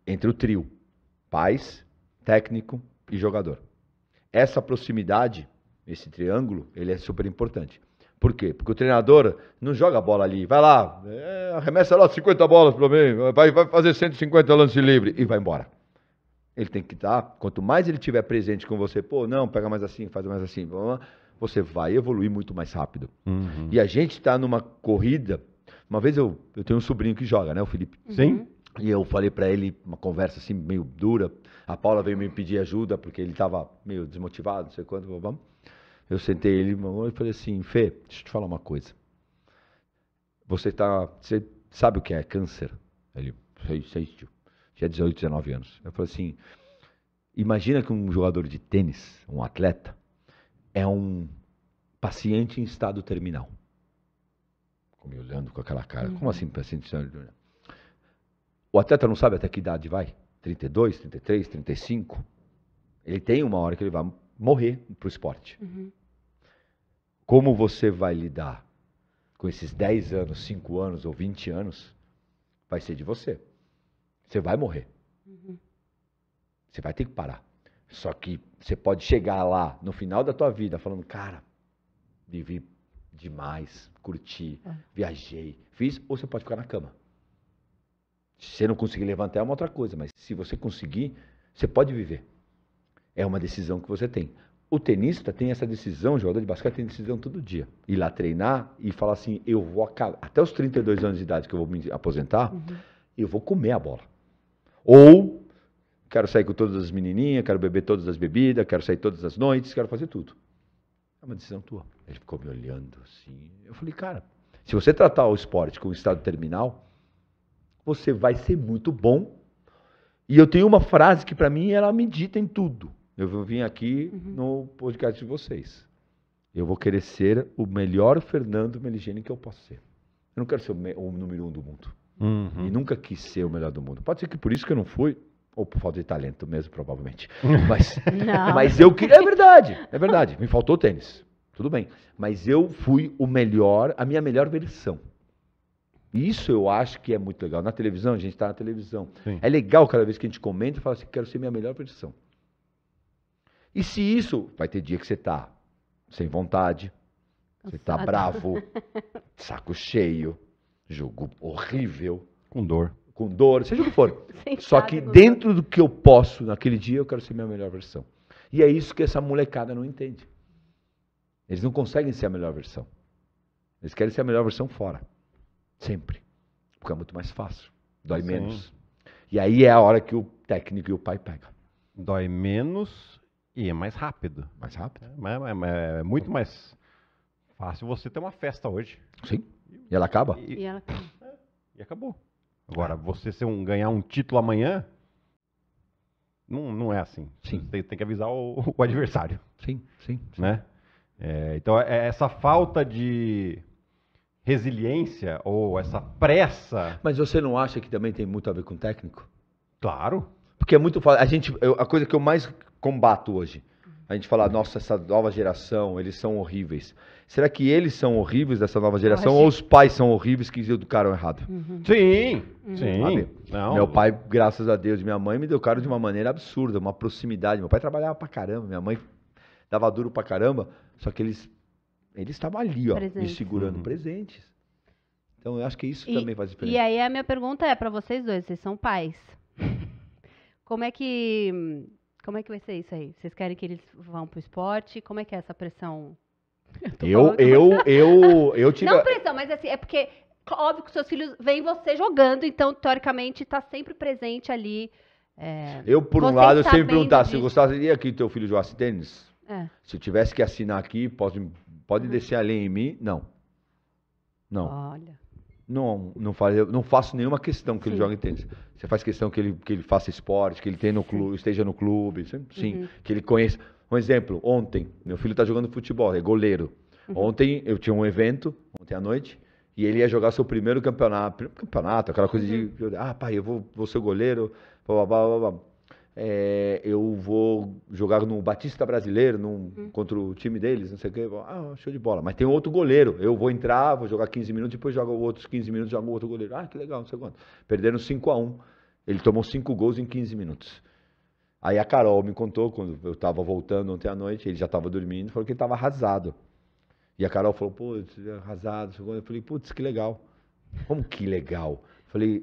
entre o trio, pais, técnico e jogador essa proximidade, esse triângulo, ele é super importante. Por quê? Porque o treinador não joga a bola ali. Vai lá, é, arremessa lá 50 bolas para mim, vai, vai fazer 150 lance livre e vai embora. Ele tem que estar, tá, quanto mais ele tiver presente com você, pô, não, pega mais assim, faz mais assim, você vai evoluir muito mais rápido. Uhum. E a gente está numa corrida. Uma vez eu, eu tenho um sobrinho que joga, né, o Felipe? Sim. E eu falei para ele, uma conversa assim, meio dura. A Paula veio me pedir ajuda, porque ele estava meio desmotivado, não sei quanto, vamos. Eu sentei ele e falei assim, Fê, deixa eu te falar uma coisa. Você tá. Você sabe o que é câncer? Ele, sei, sei, tio. Tinha 18, 19 anos. Eu falei assim, imagina que um jogador de tênis, um atleta, é um paciente em estado terminal. Ficou me olhando com aquela cara. Uhum. Como assim paciente em estado terminal? O atleta não sabe até que idade vai? 32, 33, 35, ele tem uma hora que ele vai morrer para o esporte. Uhum. Como você vai lidar com esses 10 anos, 5 anos ou 20 anos, vai ser de você. Você vai morrer. Uhum. Você vai ter que parar. Só que você pode chegar lá no final da tua vida falando, cara, vivi demais, curti, é. viajei, fiz, ou você pode ficar na cama. Se você não conseguir levantar é uma outra coisa, mas se você conseguir, você pode viver. É uma decisão que você tem. O tenista tem essa decisão, o jogador de basquete tem decisão todo dia. Ir lá treinar e falar assim: eu vou acabar, até os 32 anos de idade que eu vou me aposentar, uhum. eu vou comer a bola. Ou quero sair com todas as menininhas, quero beber todas as bebidas, quero sair todas as noites, quero fazer tudo. É uma decisão tua. Ele ficou me olhando assim. Eu falei: cara, se você tratar o esporte com um estado terminal, você vai ser muito bom. E eu tenho uma frase que para mim ela medita em tudo. Eu vim aqui uhum. no podcast de vocês. Eu vou querer ser o melhor Fernando Meligeni que eu posso ser. Eu não quero ser o, o número um do mundo. Uhum. E nunca quis ser o melhor do mundo. Pode ser que por isso que eu não fui, ou por falta de talento mesmo, provavelmente. Mas, mas eu queria. É verdade, é verdade. Me faltou tênis. Tudo bem. Mas eu fui o melhor, a minha melhor versão. Isso eu acho que é muito legal. Na televisão, a gente está na televisão. Sim. É legal cada vez que a gente comenta e fala assim, quero ser minha melhor versão. E se isso, vai ter dia que você está sem vontade, você está bravo, saco cheio, jogo horrível. Com dor. Com dor, seja o que for. Só que dentro do que eu posso naquele dia, eu quero ser minha melhor versão. E é isso que essa molecada não entende. Eles não conseguem ser a melhor versão. Eles querem ser a melhor versão fora. Sempre. Porque é muito mais fácil. Dói Sim. menos. E aí é a hora que o técnico e o pai pegam. Dói menos e é mais rápido. Mais rápido. É, é, é, muito mais fácil você ter uma festa hoje. Sim. E ela acaba? E, e ela acaba. É, e acabou. Agora, você ser um, ganhar um título amanhã, não, não é assim. Sim. Tem, tem que avisar o, o, adversário. Sim, sim. sim. Né? É, então, é essa falta de resiliência ou essa pressa. Mas você não acha que também tem muito a ver com técnico? Claro. Porque é muito fácil. A gente, eu, a coisa que eu mais combato hoje, a gente fala, nossa, essa nova geração, eles são horríveis. Será que eles são horríveis dessa nova geração ou os pais são horríveis que educaram errado? Uhum. Sim, uhum. sim. Meu pai, graças a Deus, minha mãe me deu caro de uma maneira absurda, uma proximidade. Meu pai trabalhava pra caramba, minha mãe dava duro pra caramba, só que eles eles estavam ali, ó, me segurando uhum. presentes. Então eu acho que isso e, também faz diferença. E aí a minha pergunta é para vocês dois, vocês são pais. Como é que como é que vai ser isso aí? Vocês querem que eles vão pro esporte? Como é que é essa pressão? Eu eu, eu tá- eu eu tive Não pressão, mas assim, é porque óbvio que seus filhos veem você jogando, então teoricamente está sempre presente ali. É, eu por um lado eu sempre perguntar se gostaria que teu filho jogasse tênis. É. Se tivesse que assinar aqui, posso Pode hum. descer além em mim? Não. Não. Olha. Não, não, faz, não faço nenhuma questão que Sim. ele jogue tênis. Você faz questão que ele, que ele faça esporte, que ele tenha no clube, esteja no clube. Sim. Uhum. Que ele conheça. Um exemplo, ontem, meu filho está jogando futebol, é goleiro. Uhum. Ontem eu tinha um evento, ontem à noite, e ele ia jogar seu primeiro campeonato, campeonato, aquela coisa uhum. de, ah, pai, eu vou, vou ser goleiro, blá, blá, blá, blá é, eu vou jogar no Batista Brasileiro, num, uhum. contra o time deles, não sei o quê. Ah, show de bola. Mas tem outro goleiro. Eu vou entrar, vou jogar 15 minutos, depois jogo outros 15 minutos, jogo outro goleiro. Ah, que legal, não sei quanto. Perderam 5 a 1 Ele tomou 5 gols em 15 minutos. Aí a Carol me contou, quando eu estava voltando ontem à noite, ele já estava dormindo, falou que ele estava arrasado. E a Carol falou, pô, arrasado. Eu falei, putz, que legal. Como que legal? falei,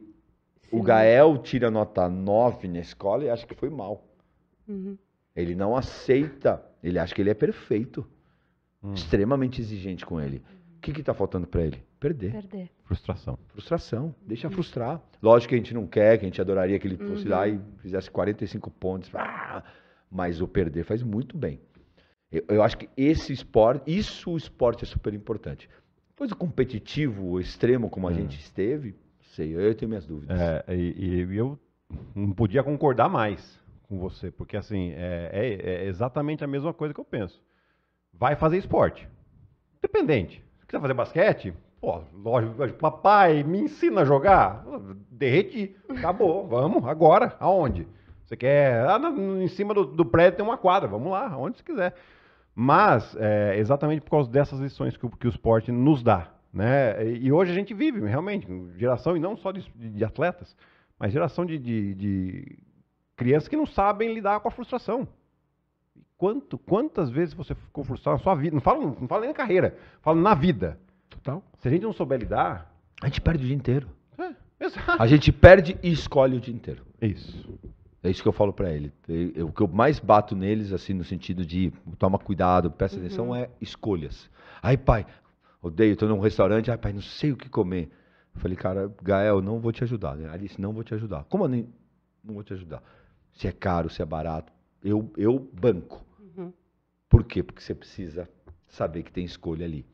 o Gael tira nota 9 na escola e acha que foi mal. Uhum. Ele não aceita. Ele acha que ele é perfeito. Hum. Extremamente exigente com ele. Uhum. O que está faltando para ele? Perder. Perder. Frustração. Frustração. Deixa uhum. frustrar. Lógico que a gente não quer, que a gente adoraria que ele fosse uhum. lá e fizesse 45 pontos. Ah, mas o perder faz muito bem. Eu, eu, acho que esse esporte, isso o esporte é super importante. Pois o competitivo, o extremo, como a hum. gente esteve, Sei, eu tenho minhas dúvidas. É, e, e eu não podia concordar mais com você, porque assim, é, é, é, exatamente a mesma coisa que eu penso. Vai fazer esporte. Dependente. Se quiser fazer basquete, pô, lógico, papai, me ensina a jogar. Derreti. Acabou, vamos, agora. Aonde? Você quer. Ah, em cima do, do, prédio tem uma quadra, vamos lá, aonde você quiser. Mas, é, exatamente por causa dessas lições que, que o esporte nos dá. Né? E hoje a gente vive, realmente, geração, e não só de, de atletas, mas geração de, de, de, crianças que não sabem lidar com a frustração. Quanto, quantas vezes você ficou frustrado na sua vida? Não falo, não falo nem na carreira, falo na vida. Total. Se a gente não souber lidar. A gente perde o dia inteiro. É, exato. A gente perde e escolhe o dia inteiro. Isso. É isso que eu falo para ele. O que eu mais bato neles, assim, no sentido de toma cuidado, presta uhum. atenção, é escolhas. Ai, pai, odeio, estou num restaurante, ah, pai, não sei o que comer. Eu falei, cara, Gael, não vou te ajudar. Né? Alice, não vou te ajudar. Como eu nem, não vou te ajudar? Se é caro, se é barato, eu, eu banco. Uhum. Por quê? Porque você precisa saber que tem escolha ali.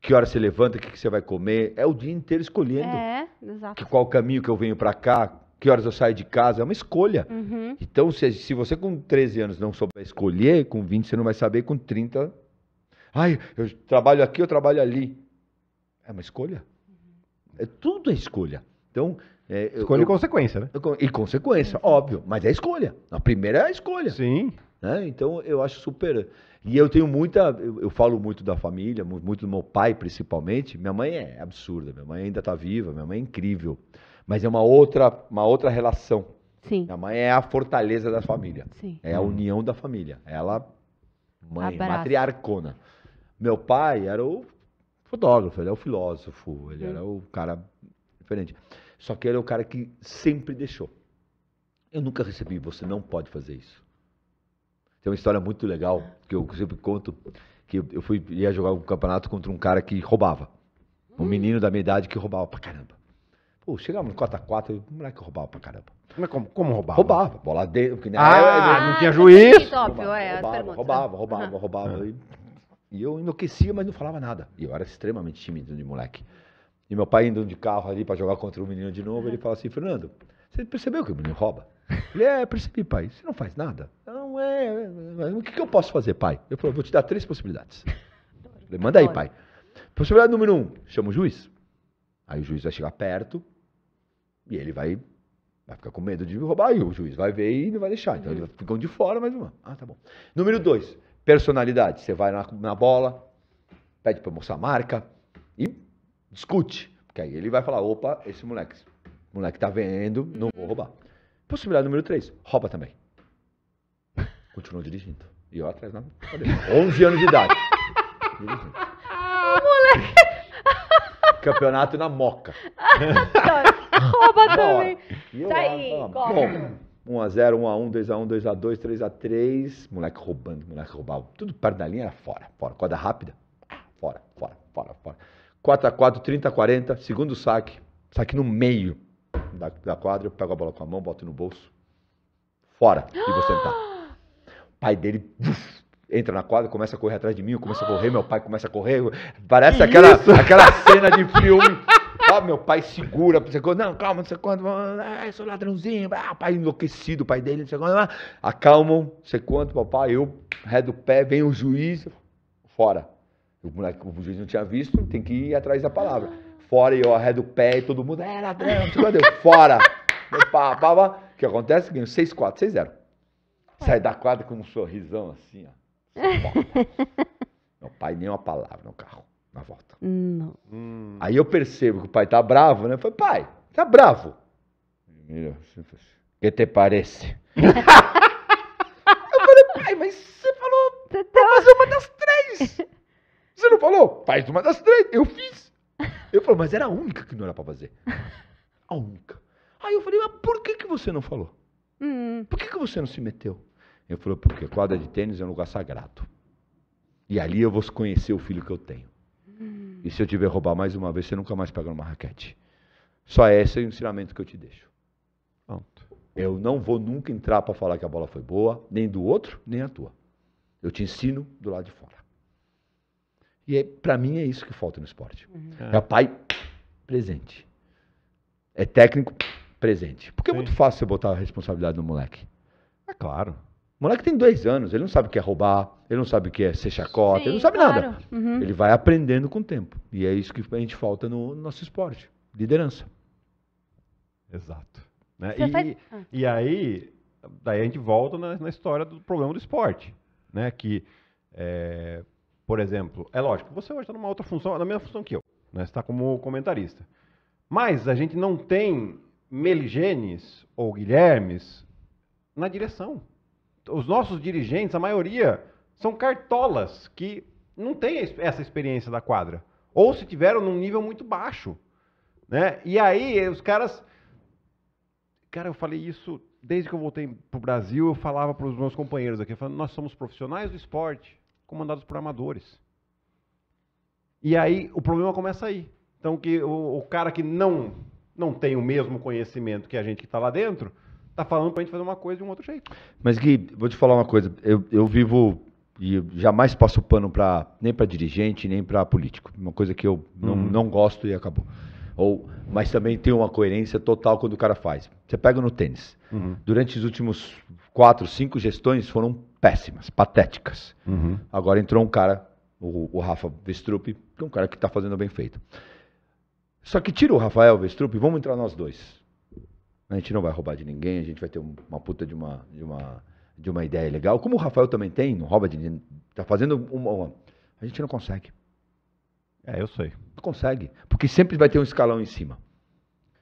Que hora você levanta, o que, que você vai comer. É o dia inteiro escolhendo. É, exato. Que qual caminho que eu venho para cá, que horas eu saio de casa, é uma escolha. Uhum. Então, se, se você com 13 anos não souber escolher, com 20 você não vai saber, com 30 Ai, eu trabalho aqui, eu trabalho ali. É uma escolha. É, tudo é escolha. Então, é, escolha eu, e consequência, né? Eu, e consequência, óbvio. Mas é escolha. A primeira é a escolha. Sim. Né? Então, eu acho super. E eu tenho muita. Eu, eu, falo muito da família, muito do meu pai, principalmente. Minha mãe é absurda. Minha mãe ainda está viva. Minha mãe é incrível. Mas é uma outra, uma outra relação. Sim. Minha mãe é a fortaleza da família. Sim. É a hum. união da família. Ela, mãe, Abraço. matriarcona. Meu pai era o fotógrafo, ele é o filósofo, ele hum. era o cara diferente. Só que ele é o cara que sempre deixou. Eu nunca recebi, você não pode fazer isso. Tem uma história muito legal que eu sempre conto, que eu fui ia jogar um campeonato contra um cara que roubava. Um hum. menino da minha idade que roubava pra caramba. Pô, chegava no 4x4, o moleque roubava pra caramba. Mas como, como roubava? Roubava. Bola dentro. ah, era, não tinha juiz. Óbvio, é, roubava, é, roubava, roubava, roubava, roubava, roubava. E e eu enlouquecia, mas não falava nada. E eu era extremamente tímido de moleque. E meu pai indo de carro ali para jogar contra o menino de novo, ele fala assim: Fernando, você percebeu que o menino rouba? Ele é, percebi, pai. Você não faz nada? Não é, é, é. O que, que eu posso fazer, pai? Eu falei: vou te dar três possibilidades. Falei, manda aí, pai. Possibilidade número um: chama o juiz. Aí o juiz vai chegar perto e ele vai, vai ficar com medo de roubar. E o juiz vai ver e não vai deixar. Então ele uhum. fica de fora, mas não. Ah, tá bom. Número dois: Personalidade. Você vai na, na bola, pede para mostrar a marca e discute. Porque aí ele vai falar: opa, esse moleque, moleque tá vendo, não vou roubar. Possibilidade número 3, rouba também. Continua dirigindo. E eu atrás na 11 anos de idade. Moleque! Campeonato na moca. Rouba também. Tá aí, gosto. 1x0, 1x1, 2x1, 2x2, 3x3. Moleque roubando, moleque roubava. Tudo perto da linha era fora, fora. Corda rápida, fora, fora, fora, fora. 4x4, 30x40, segundo saque. Saque no meio da, da quadra. Eu pego a bola com a mão, boto no bolso. Fora. E vou sentar. O pai dele uf, entra na quadra, começa a correr atrás de mim. Eu começo a correr, meu pai começa a correr. Parece aquela, aquela cena de filme. sabe, ah, meu pai segura, não não, calma, não sei quando, ah, sou ladrãozinho, ah, pai enlouquecido, pai dele, não sei quando, ah, acalmam, não sei quanto, papai, eu, ré do pé, vem o juiz, fora. O moleque, o juiz não tinha visto, tem que ir atrás da palavra. Fora, e eu arré do pé, e todo mundo, é ladrão, não sei quando, eu, fora. O que acontece? Ganho 6-4, 6-0. Sai da quadra com um sorrisão assim, ó. Meu pai nem uma palavra no carro na volta. Não. Hum. Aí eu percebo que o pai tá bravo, né? Eu falei, pai, tá bravo. Que te parece? eu falei, pai, mas você falou pra fazer tá uma das três. Você não falou? Faz uma das três. Eu fiz. Eu falei, mas era a única que não era pra fazer. A única. Aí eu falei, mas por que, que você não falou? Hum. Por que, que você não se meteu? Eu falei, porque quadra de tênis é um lugar sagrado. E ali eu vou conhecer o filho que eu tenho. E se eu tiver roubar mais uma vez, você nunca mais pega uma raquete. Só esse é o ensinamento que eu te deixo. Pronto. Eu não vou nunca entrar para falar que a bola foi boa, nem do outro, nem a tua. Eu te ensino do lado de fora. E é, para mim é isso que falta no esporte. Uhum. É pai presente. É técnico presente. Porque é Sim. é muito fácil você botar a responsabilidade no moleque. É claro. O moleque tem dois anos, ele não sabe o que é roubar, ele não sabe o que é ser chacota, Sim, ele não sabe claro. nada. Uhum. Ele vai aprendendo com o tempo. E é isso que a gente falta no nosso esporte: liderança. Exato. Né? E, faz... ah. e, aí, daí a gente volta na, na, história do problema do esporte. Né? Que, é, por exemplo, é lógico, você hoje está numa outra função, na mesma função que eu. Né? Você está como comentarista. Mas a gente não tem Meligenes ou Guilhermes na direção os nossos dirigentes, a maioria, são cartolas que não têm essa experiência da quadra. Ou se tiveram num nível muito baixo. Né? E aí os caras. Cara, eu falei isso desde que eu voltei pro Brasil, eu falava para os meus companheiros aqui, falando, nós somos profissionais do esporte, comandados por amadores. E aí o problema começa aí. Então que o, o cara que não não tem o mesmo conhecimento que a gente que está lá dentro, tá falando pra gente fazer uma coisa de um outro jeito. Mas Gui, vou te falar uma coisa. Eu, eu vivo e jamais passo pano pra nem para dirigente, nem para político. Uma coisa que eu não, uhum. não gosto e acabou. Ou, mas também tem uma coerência total quando o cara faz. Você pega no tênis. Uhum. Durante os últimos quatro, cinco gestões foram péssimas, patéticas. Uhum. Agora entrou um cara, o, o Rafa Vestrup, que é um cara que está fazendo bem feito. Só que tira o Rafael Vestrup, vamos entrar nós dois. A gente não vai roubar de ninguém, a gente vai ter uma puta de uma, de uma, de uma ideia legal. Como o Rafael também tem, não rouba de ninguém. Tá fazendo uma, uma. A gente não consegue. É, eu sei. Não consegue. Porque sempre vai ter um escalão em cima.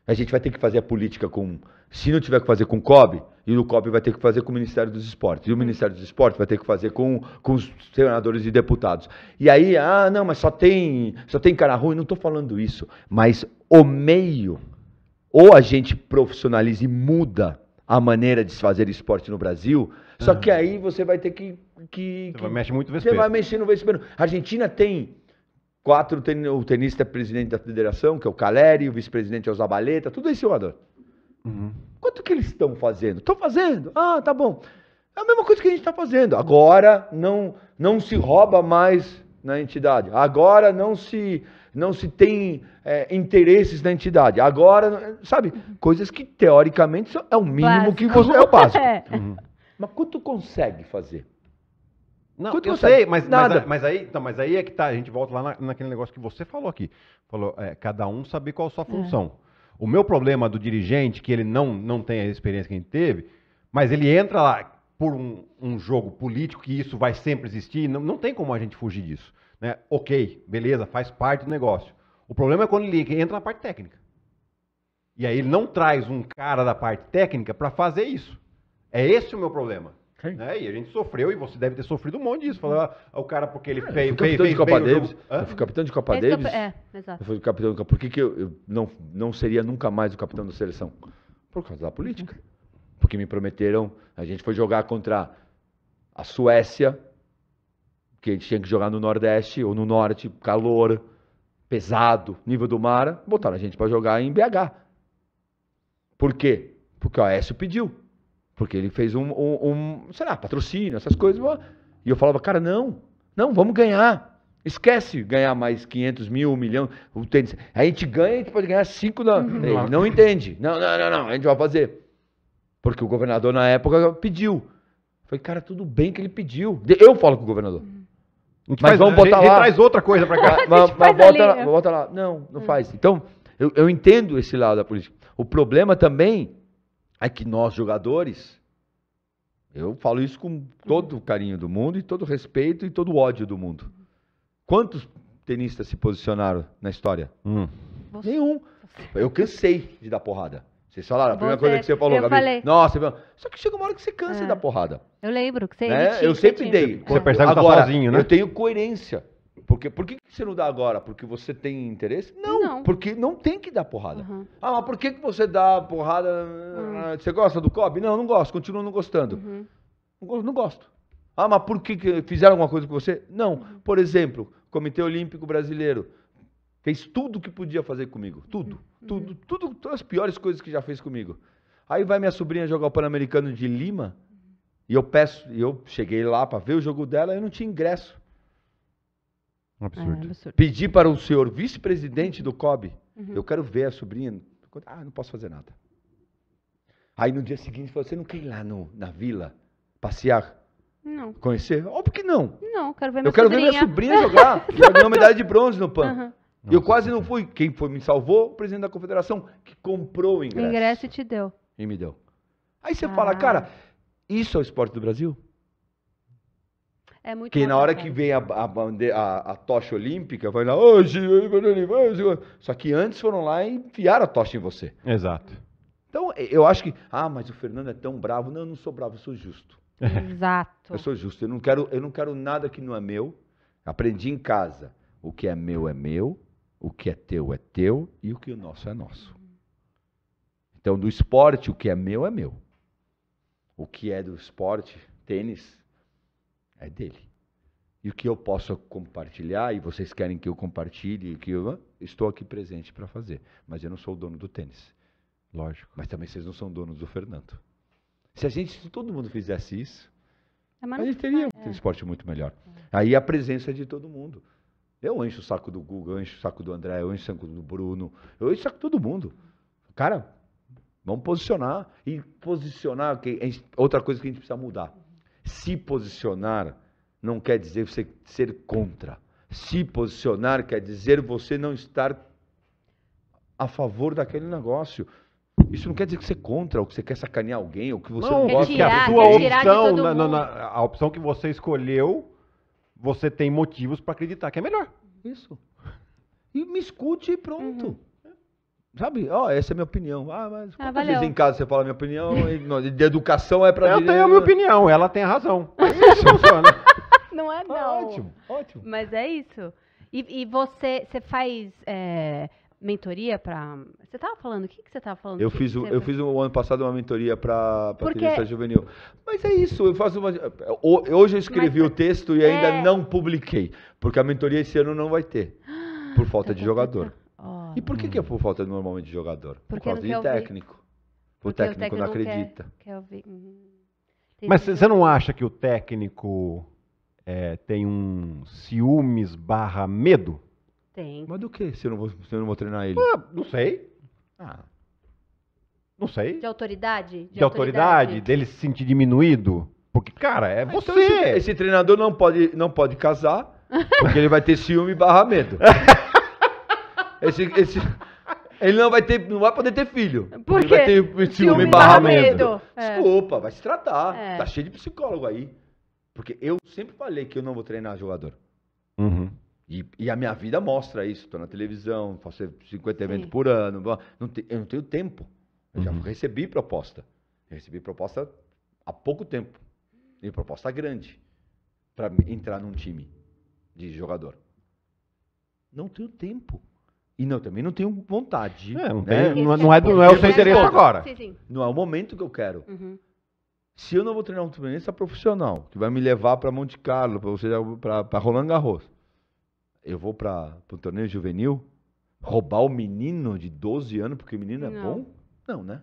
A gente vai ter que fazer a política com. Se não tiver que fazer com o COB, e o COB vai ter que fazer com o Ministério dos Esportes. E o Ministério dos Esportes vai ter que fazer com, com os senadores e deputados. E aí, ah, não, mas só tem, só tem cara ruim. Não estou falando isso. Mas o meio ou a gente profissionaliza e muda a maneira de se fazer esporte no Brasil, só que aí você vai ter que. que você que, vai mexer muito Você vai mexer no vespeiro. A Argentina tem quatro, ten, o tenista é presidente da federação, que é o Caleri, o vice-presidente é o Zabaleta, tudo isso, jogador. Uhum. Quanto que eles estão fazendo? Estão fazendo? Ah, tá bom. É a mesma coisa que a gente está fazendo. Agora não, não se rouba mais na entidade. Agora não se não se tem é, interesses na entidade. Agora, sabe, coisas que teoricamente é o mínimo básico. que você é o básico. É. Uhum. Mas quanto consegue fazer? Não, Quanto eu sei, mas, Nada. Mas, mas, aí, então, mas aí é que tá, a gente volta lá na, naquele negócio que você falou aqui. Falou, é, cada um saber qual a sua é. função. É. O meu problema do dirigente, que ele não, não tem a experiência que ele teve, mas ele entra lá por um, um jogo político, que isso vai sempre existir, não, não tem como a gente fugir disso. Né? Ok, beleza, faz parte do negócio. O problema é quando ele entra na parte técnica. E aí ele não traz um cara da parte técnica para fazer isso. É esse o meu problema. Né? E a gente sofreu, e você deve ter sofrido um monte disso. Falar, uhum. ah, o cara, porque ele é, fez, fez, fez Copa Davis, Eu fui capitão de Copa Esse é Davis. É, exato. Eu fui capitão de Copa Por que, que eu, eu, não, não seria nunca mais o capitão da seleção? Por causa da política. Uhum. Porque me prometeram, a gente foi jogar contra a Suécia, que eles tinham que jogar no Nordeste ou no Norte, calor, pesado, nível do mar, botaram a gente para jogar em BH. Por quê? Porque o Aécio pediu. Porque ele fez um, um, um sei lá, patrocínio, essas coisas. E eu falava, cara, não, não, vamos ganhar. Esquece ganhar mais 500 mil, um milhão. O tênis. A gente ganha, a gente pode ganhar cinco. Na... Uhum. Ele não uhum. entende. Não, não, não, não, a gente vai fazer. Porque o governador, na época, pediu. Foi, falei, cara, tudo bem que ele pediu. Eu falo com o governador mas faz, vamos botar a gente, lá. A traz outra coisa para cá. mas, mas bota, lá, bota, lá, Não, não hum. faz. Então, eu, eu entendo esse lado da política. O problema também é que nós, jogadores, eu falo isso com todo o carinho do mundo e todo o respeito e todo o ódio do mundo. Quantos tenistas se posicionaram na história? Hum. Nenhum. Eu cansei de dar porrada. Vocês falaram, a primeira coisa que você falou, eu Gabi. Falei. Nossa, só que chega uma hora que você cansa é. da porrada. Eu lembro que você né? Eu sempre dei. Você percebe que tá sozinho, né? Eu tenho coerência. Porque, por que você não dá agora? Porque você tem interesse? Não, não. porque não tem que dar porrada. Uhum. Ah, mas por que, que você dá porrada? Uhum. Você gosta do Kobe? Não, não gosto, continuo não gostando. Uhum. Não, não, gosto. Ah, mas por que, que fizeram alguma coisa com você? Não. Uhum. Por exemplo, Comitê Olímpico Brasileiro Fez tudo o que podia fazer comigo. Tudo. Uhum. Tudo. Uhum. Tudo. Todas as piores coisas que já fez comigo. Aí vai minha sobrinha jogar o Pan-Americano de Lima. E eu peço, eu cheguei lá para ver o jogo dela e não tinha ingresso. Um é, absurdo. É, absurdo. Pedi para o senhor vice-presidente do COB. Uhum. Eu quero ver a sobrinha. Ah, não posso fazer nada. Aí no dia seguinte, você não quer ir lá no, na vila passear? Não. Conhecer? Óbvio que não. Não, quero ver minha Eu quero sobrinha. ver minha sobrinha jogar. Ela ganhou medalha de bronze no PAN. Uhum. Nossa, eu quase não fui. Quem foi me salvou? O presidente da confederação, que comprou o ingresso. Ingresso e te deu. E me deu. Aí você ah. fala, cara, isso é o esporte do Brasil? É muito Porque na hora que vem a, a, a, a tocha olímpica, vai lá, hoje, oh, só que antes foram lá e enfiaram a tocha em você. Exato. Então, eu acho que, ah, mas o Fernando é tão bravo. Não, eu não sou bravo, eu sou justo. Exato. Eu sou justo, eu não quero, eu não quero nada que não é meu. Aprendi em casa, o que é meu é meu, o que é teu é teu e o que é nosso é nosso. Então, do esporte, o que é meu é meu. O que é do esporte, tênis, é dele. E o que eu posso compartilhar, e vocês querem que eu compartilhe, que eu estou aqui presente para fazer. Mas eu não sou o dono do tênis. Lógico. Mas também vocês não são donos do Fernando. Se a gente, se todo mundo fizesse isso, é a gente teria um é. esporte muito melhor. É. Aí a presença de todo mundo. Eu encho o saco do Google, eu encho o saco do André, eu encho o saco do Bruno, eu encho o saco de todo mundo. Cara, vamos posicionar. E posicionar, que é outra coisa que a gente precisa mudar. Se posicionar não quer dizer você ser contra. Se posicionar quer dizer você não estar a favor daquele negócio. Isso não quer dizer que você é contra, ou que você quer sacanear alguém, ou que você não, não gosta. Que a sua opção, na, na, na, a opção que você escolheu você tem motivos para acreditar que é melhor. Isso. E me escute e pronto. Uhum. É. Sabe? Ó, oh, essa é a minha opinião. Ah, mas ah, quantas vezes em casa você fala a minha opinião? de educação é para... Eu tenho a minha opinião, ela tem a razão. Mas isso funciona. Não é não. Ah, ótimo, ótimo. Mas é isso. E, e você, você faz... É mentoria para. Você estava falando? O que, que você estava falando? Eu que fiz, que eu fiz um ano passado uma mentoria para Porque... criança juvenil. Mas é isso. Eu faço uma. Hoje eu escrevi Mas, o texto e é... ainda não publiquei, porque a mentoria esse ano não vai ter, por falta tá de jogador. e por que, que é por falta normalmente de jogador? Porque por causa de técnico. O técnico, o técnico não acredita. Hum. Mas você não acha que o técnico é, tem um ciúmes barra medo? Tem. Mas do que se eu não vou, se eu não vou treinar ele? Ah, não sei. Ah. Não sei. De autoridade? De, de autoridade, dele se sentir diminuído. Porque, cara, é ah, então você. Então esse, esse, treinador não pode, não pode casar, porque ele vai ter ciúme e medo. esse, esse, ele não vai, ter, não vai poder ter filho. Por ele vai ter ciúme, ciúme e É. Desculpa, vai se tratar. É. Tá cheio de psicólogo aí. Porque eu sempre falei que eu não vou treinar jogador. Uhum. E, e, a minha vida mostra isso. Estou na televisão, faço 50 Sim. eventos por ano. Não te, eu não tenho tempo. Eu uhum. já recebi proposta. Eu recebi proposta há pouco tempo. E proposta grande para entrar num time de jogador. Não tenho tempo. E não, também não tenho vontade. É, não, né? não, não, é, é, é não é o seu interesse agora. Não é o momento que eu quero. Uhum. Se eu não vou treinar um treinista é profissional, que vai me levar para Monte Carlo, para Roland Garros, eu vou para o torneio juvenil roubar o menino de 12 anos porque o menino é não. bom? Não, né?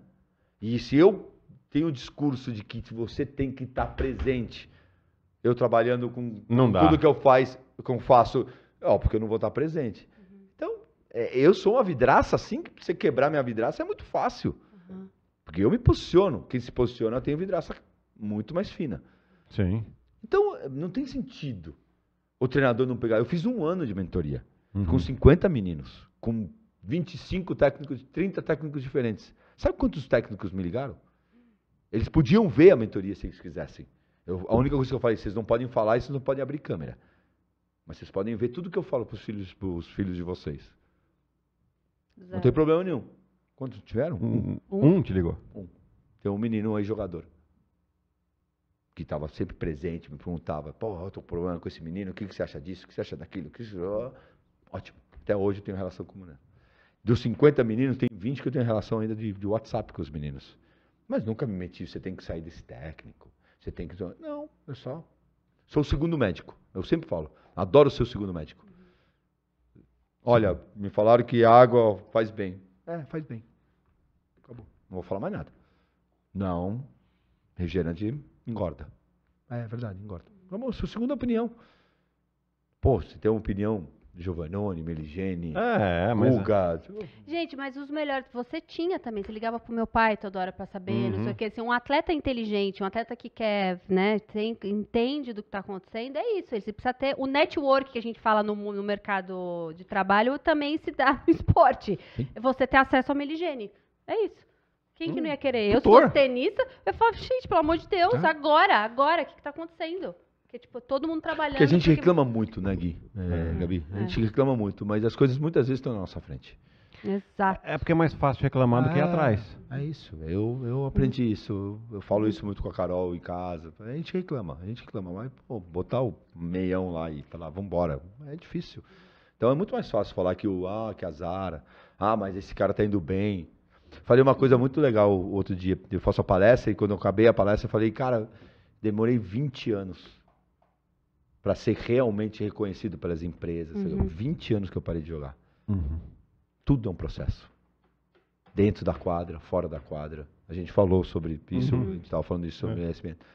E se eu tenho o discurso de que você tem que estar tá presente, eu trabalhando com não tudo dá. que eu faz, que eu faço, ó, porque eu não vou estar tá presente. Uhum. Então, é, eu sou uma vidraça, assim que você quebrar minha vidraça é muito fácil. Uhum. Porque eu me posiciono. Quem se posiciona tem vidraça muito mais fina. Sim. Então, é, não tem sentido o treinador não pegar. Eu fiz um ano de mentoria uhum. com 50 meninos, com 25 técnicos, 30 técnicos diferentes. Sabe quantos técnicos me ligaram? Eles podiam ver a mentoria se eles quisessem. Eu, a única coisa que eu falei, vocês não podem falar e vocês não podem abrir câmera. Mas vocês podem ver tudo que eu falo para os filhos, pros filhos de vocês. Zero. Não tem problema nenhum. Quantos tiveram? Um, um, um te ligou. Um. Tem um menino aí, jogador que estava sempre presente, me perguntava, pô, eu estou com problema com esse menino, o que, que você acha disso, o que você acha daquilo, o que você... Ótimo. Até hoje eu tenho relação com o menino. Dos 50 meninos, tem 20 que eu tenho relação ainda de, de WhatsApp com os meninos. Mas nunca me meti, você tem que sair desse técnico, você tem que... Não, eu só... Sou o segundo médico, eu sempre falo. Adoro ser o segundo médico. Olha, me falaram que água faz bem. É, faz bem. Acabou. Não vou falar mais nada. Não, refrigerante engorda. Ah, é verdade, engorda. Vamos, sua segunda opinião. Pô, se tem uma opinião Giovannone, Meligene, é, mas... Gente, mas os melhores você tinha também. Você ligava pro meu pai toda hora para saber, uhum. não sei uhum. o que. Assim, um atleta inteligente, um atleta que quer, né, tem, entende do que está acontecendo, é isso. Ele precisa ter o network que a gente fala no, no mercado de trabalho também se dá no esporte. Sim. Você ter acesso ao Meligene, é isso. Quem hum, que não hum. ia querer? Tutor. Eu sou tenista, eu falo, gente, pelo amor de Deus, tá. agora, agora, o que, que tá acontecendo? Porque, tipo, todo mundo trabalhando. Porque a gente reclama muito, né, Gui? É, é, Gabi? A gente é. reclama muito, mas as coisas muitas vezes estão na nossa frente. Exato. É porque é mais fácil reclamar ah, do que ir ah, atrás. É isso. Eu, eu aprendi hum. isso. Eu falo isso muito com a Carol em casa. A gente reclama, a gente reclama, mas pô, botar o meião lá e falar, vambora, é difícil. Então é muito mais fácil falar que o ah, que azara, ah, mas esse cara tá indo bem. Falei uma coisa muito legal outro dia. Eu faço a palestra e quando eu acabei a palestra, eu falei, cara, demorei 20 anos para ser realmente reconhecido pelas empresas. Uhum. 20 anos que eu parei de jogar. Uhum. Tudo é um processo. Dentro da quadra, fora da quadra. A gente falou sobre isso, uhum. a gente estava falando isso sobre é. conhecimento.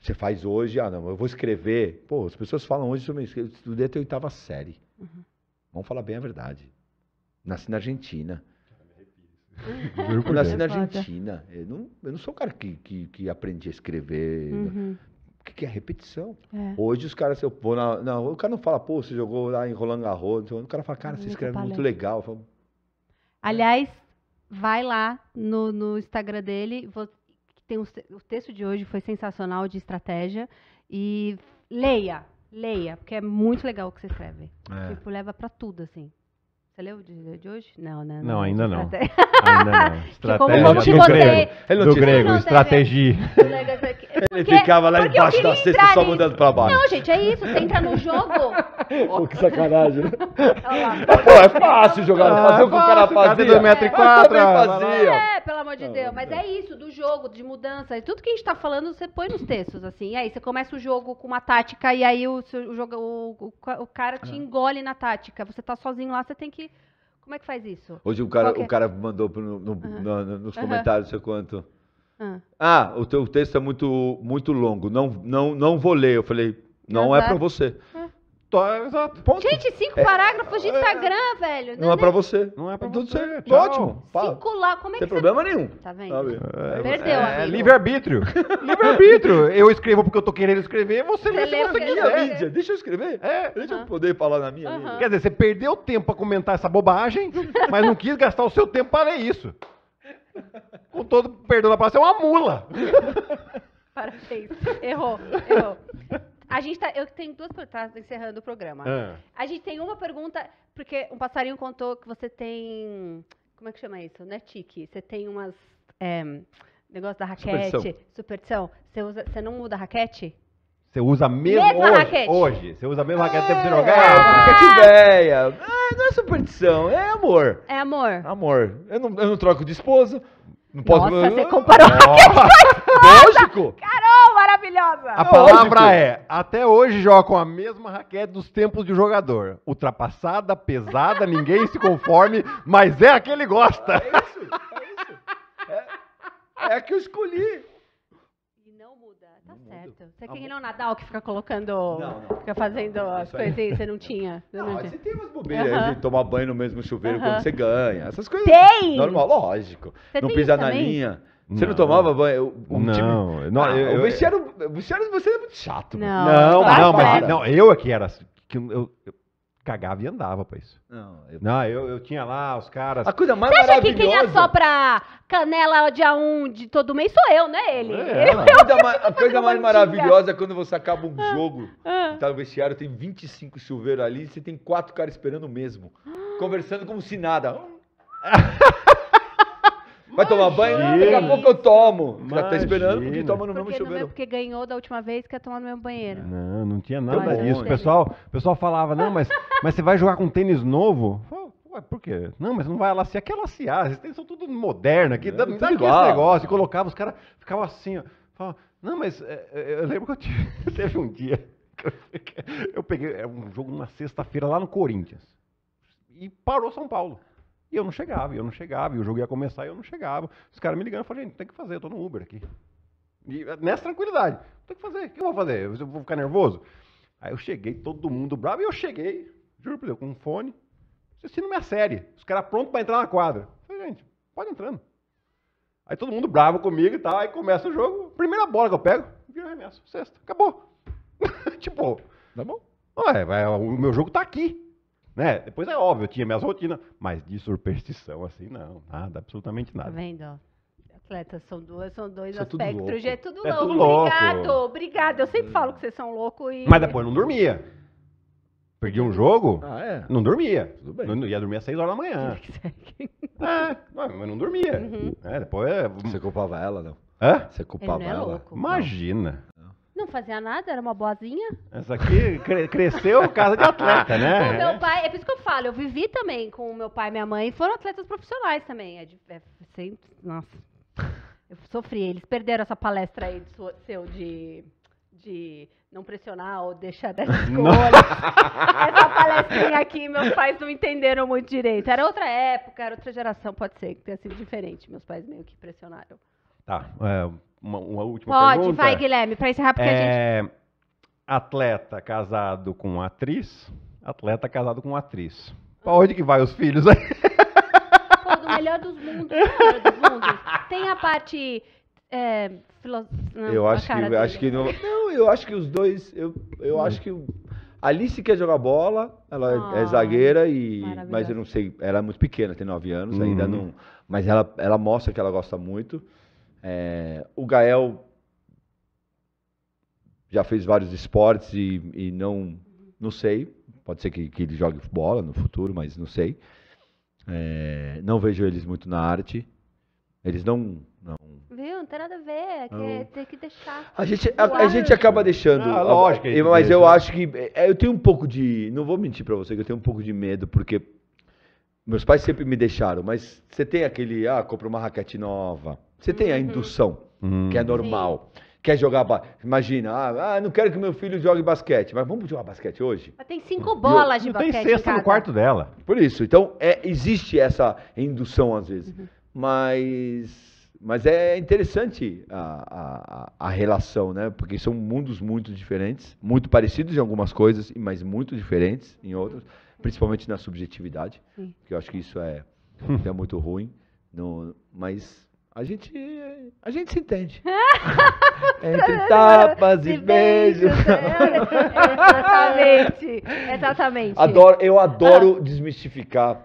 Você faz hoje, ah, não, eu vou escrever. Pô, as pessoas falam hoje sobre isso. Eu estudei até oitava série. Uhum. Vamos falar bem a verdade. Nasci na Argentina. Juro por eu nasci na Argentina. Eu não, eu não sou um cara que, que, que aprende a escrever. Uhum. O que, que é repetição? É. Hoje os caras, eu pôr O cara não fala, pô, você jogou lá em Roland Garros. O cara fala, cara, você muito escreve muito legal. Falo, Aliás, é". vai lá no, no Instagram dele. Vou, tem um, o texto de hoje foi sensacional de estratégia. E leia, leia, porque é muito legal o que você escreve. É. Tipo, leva para tudo, assim. Você leu o de, de hoje? Não, né? Não, ainda não. Estratégia. Ainda não. Estratégia do, grego. do grego, estratégia. Ele ficava lá embaixo da cesta só mudando para baixo. Não, gente, é isso. Você entra no jogo, Pô, que sacanagem, né? Pô, é fácil jogar, ah, fazer é o que o cara fazia. Cada metro e quatro. Ah, fazia. É, pelo amor de Deus. Mas é isso, do jogo, de mudança. Tudo que a gente tá falando, você põe nos textos, assim. E aí, você começa o jogo com uma tática e aí o, o, o, o, o cara te ah. engole na tática. Você tá sozinho lá, você tem que... Como é que faz isso? Hoje o cara, o é? cara mandou no, no, no, nos comentários, sei quanto... Ah. ah, o teu texto é muito, muito longo, não, não, não vou ler. Eu falei, não é Exato. é para você. Tá, exato. Ponto. Gente, cinco é. parágrafos de é. Instagram, velho. Não, é pra é você. Não é pra tá Tudo você. certo. Tá ótimo. Fala. Cinco lá, como é que Tem você... problema nenhum. Tá vendo? É, Perdeu, é, amigo. livre-arbítrio. livre-arbítrio. Eu escrevo porque eu tô querendo escrever, você, lê Você se lê você quiser. Minha mídia. Deixa eu escrever. É. Deixa eu poder falar na minha Aham. mídia. Quer dizer, você perdeu tempo pra comentar essa bobagem, mas não quis gastar o seu tempo pra ler isso. Com todo perdão da palavra, você é uma mula. Parabéns. Errou, errou. A gente tá. Eu tenho duas perguntas. Tá encerrando o programa. Ah. A gente tem uma pergunta, porque um passarinho contou que você tem. Como é que chama isso? Não é tique. Você tem umas. É, negócio da raquete. Superdição. Você, você não muda a raquete? Você usa mesmo mesma hoje, raquete. hoje. Você usa a mesma raquete até você ah! jogar. É, raquete velha. Ah, não é superdição, é amor. É amor. Amor. Eu não, eu não troco de esposa. Não posso... Nossa, você ah. comparou a raquete com a esposa. Lógico. Caramba maravilhosa. A palavra é: até hoje jogam a mesma raquete dos tempos de jogador. Ultrapassada, pesada, ninguém se conforme, mas é a que ele gosta. É isso, é isso. É, a é que eu escolhi. E não muda, tá certo. Você é que nem o Nadal que fica colocando. Não, não. Fica fazendo é as coisas que você não tinha. Você não, não tinha. você tem umas bobeiras uh -huh. de tomar banho no mesmo chuveiro uh -huh. quando você ganha. Essas coisas. Tem! Normal, lógico. Você não pisa na linha. Você não, não tomava banho? Tipo- não, time... não ah, eu, eu, o vestiário, eu, vestiário de vocês é muito chato. Não, não, não, mas não, eu é que era. Que eu, eu cagava e andava pra isso. Não, eu, não, eu, eu tinha lá os caras. A coisa mais Você acha que quem é assopra canela dia 1 um de todo mês sou eu, né? Ele. É, eu, a coisa, a coisa mais maravilhosa é quando você acaba um ah, jogo, ah, ah. tá no vestiário, tem 25 chuveiros ali, você tem quatro caras esperando mesmo. Ah. Conversando como se nada. Vai tomar banho? Daqui a pouco eu tomo. Imagina. Tá esperando porque toma no porque mesmo é chuveiro. Mesmo, porque ganhou da última vez quer tomar no mesmo banheiro. Não, não tinha nada é disso. O pessoal, pessoal falava, não, mas, mas você vai jogar com tênis novo? Ué, por quê? Não, mas não vai alaciar. Que alaciar? Vocês têm, são tudo moderno aqui. É, dá, dá aqui esse negócio. E colocava, os caras ficavam assim, ó. não, mas é, eu lembro que eu tive, teve um dia. Eu peguei é um jogo numa sexta-feira lá no Corinthians. E parou São Paulo. E eu não chegava, eu não chegava, e o jogo ia começar e eu não chegava. Os caras me ligando, eu falei, gente, tem que fazer, eu tô no Uber aqui. E eh, nessa tranquilidade, tem que fazer, o que eu vou fazer? Eu vou ficar nervoso? Aí eu cheguei, todo mundo bravo, e eu cheguei, juro por Deus, com um fone, assistindo minha série, os caras prontos para entrar na quadra. Eu falei, gente, pode entrando. Aí todo mundo bravo comigo e tal, aí começa o jogo, primeira bola que eu pego, vira remesso, sexta, acabou. tipo, tá bom? Ué, o meu jogo tá aqui. Né? Depois é óbvio, eu tinha minhas rotinas, mas de superstição assim, não, nada, absolutamente nada. Tá vendo? Atletas são duas, são dois Isso aspectos. É tudo louco. É tudo, é tudo louco. Obrigado, obrigado. Eu sempre é. falo que vocês são loucos e. Mas depois não dormia. Perdi um jogo, ah, é. não dormia. Tudo bem. Não, ia dormir às 6 horas da manhã. ah, mas não dormia. Uhum. É, depois. É Você culpava ela, não? Hã? Você culpava Ele não é ela? Louco. Imagina. Não fazia nada, era uma boazinha. Essa aqui cresceu casa de atleta, né? O meu pai, é por isso que eu falo, eu vivi também com o meu pai e minha mãe, foram atletas profissionais também. É, de, é nossa, eu sofri. Eles perderam essa palestra aí seu de, de não pressionar ou deixar dessa escolha. essa palestrinha aqui, meus pais não entenderam muito direito. Era outra época, era outra geração, pode ser que tenha sido diferente. Meus pais meio que pressionaram. Tá. É, uma, uma última Pode, pergunta? Pode, vai, Guilherme, para encerrar, porque é, a gente. Atleta casado com atriz, atleta casado com atriz. Pra onde que vai os filhos aí? Pô, do melhor dos mundos, melhor dos Tem a parte. É, filo... não, eu acho que, acho que não... não. eu acho que os dois. Eu, eu hum. acho que Alice quer jogar bola, ela é, é ah, zagueira e. Mas eu não sei, ela é muito pequena, tem nove anos, uhum. ainda não. Mas ela, ela mostra que ela gosta muito. É, o Gael já fez vários esportes e, e não, não sei. Pode ser que, que, ele jogue bola no futuro, mas não sei. É, não vejo eles muito na arte. Eles não. não Viu? Não tem nada a ver. É tem que deixar. A gente, a, a gente acaba deixando. Ah, lógico. mas eu acho que. É, eu tenho um pouco de. Não vou mentir para você que eu tenho um pouco de medo, porque. Meus pais sempre me deixaram, mas você tem aquele. Ah, compra uma raquete nova você tem a uhum. indução, uhum. que é normal. Sim. Quer jogar. Ba... Imagina, ah, ah, não quero que meu filho jogue basquete, mas vamos jogar basquete hoje? Mas tem cinco bolas de não basquete. Tem cesta no quarto dela. Por isso. Então, é, existe essa indução às vezes. Uhum. Mas. Mas é interessante a, a, a, relação, né? Porque são mundos muito diferentes, muito parecidos em algumas coisas, mas muito diferentes em outras, principalmente na subjetividade, que eu acho que isso é, é muito ruim. No, mas a gente, a gente se entende. Entre tapas e, e beijos. É, exatamente. Exatamente. Adoro, eu adoro ah. desmistificar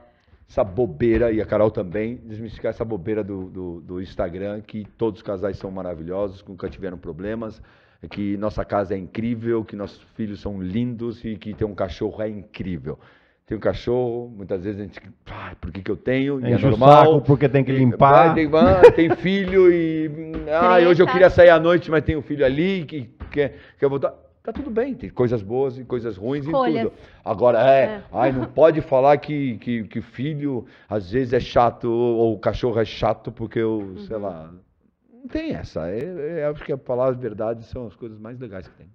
essa bobeira, e a Carol também, desmistificar essa bobeira do, do, do Instagram, que todos os casais são maravilhosos, que nunca tiveram problemas, que nossa casa é incrível, que nossos filhos são lindos e que ter um cachorro é incrível. Tem um cachorro, muitas vezes a gente. Ah, por que, que eu tenho? E é normal. Saco porque tem que limpar. É, tem, tem, ah, tem filho e. Ah, hoje eu queria sair à noite, mas tem um filho ali que quer, quer voltar tá tudo bem, tem coisas boas e coisas ruins Escolhas. em tudo. Agora, é, é, ai, não pode falar que, que, que filho às vezes é chato, ou o cachorro é chato porque eu, uhum. sei lá. Não tem essa. É, eu é, acho que a palavra verdade são as coisas mais legais que tem.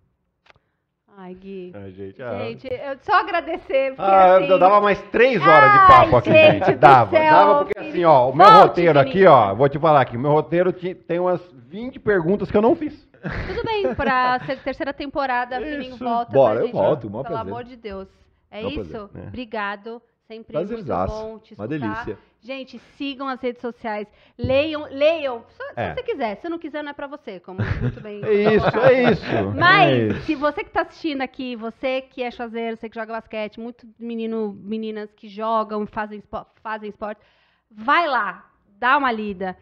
Ai, Gui. gente, ah. gente, eu só agradecer. Porque, ah, assim... eu dava mais três horas Ai, de papo aqui, gente. gente. Dava. Céu, dava porque filho. assim, ó, o meu Volte, roteiro aqui, ó, vou te falar aqui, o meu roteiro tem umas 20 perguntas que eu não fiz. Tudo bem, pra terceira temporada, Fininho volta. Bora, eu volto, mó Pelo prazer. amor de Deus. É isso? Prazer, né? Obrigado. Sempre muito bom te escutar. Uma delícia. Gente, sigam as redes sociais, leiam, leiam, se é. você quiser, se não quiser não é para você, como muito bem. é isso, é isso. É Mas é isso. se você que está assistindo aqui, você que é chazeiro, você que joga basquete, muito menino, meninas que jogam, fazem esporte, fazem esporte, vai lá, dá uma lida,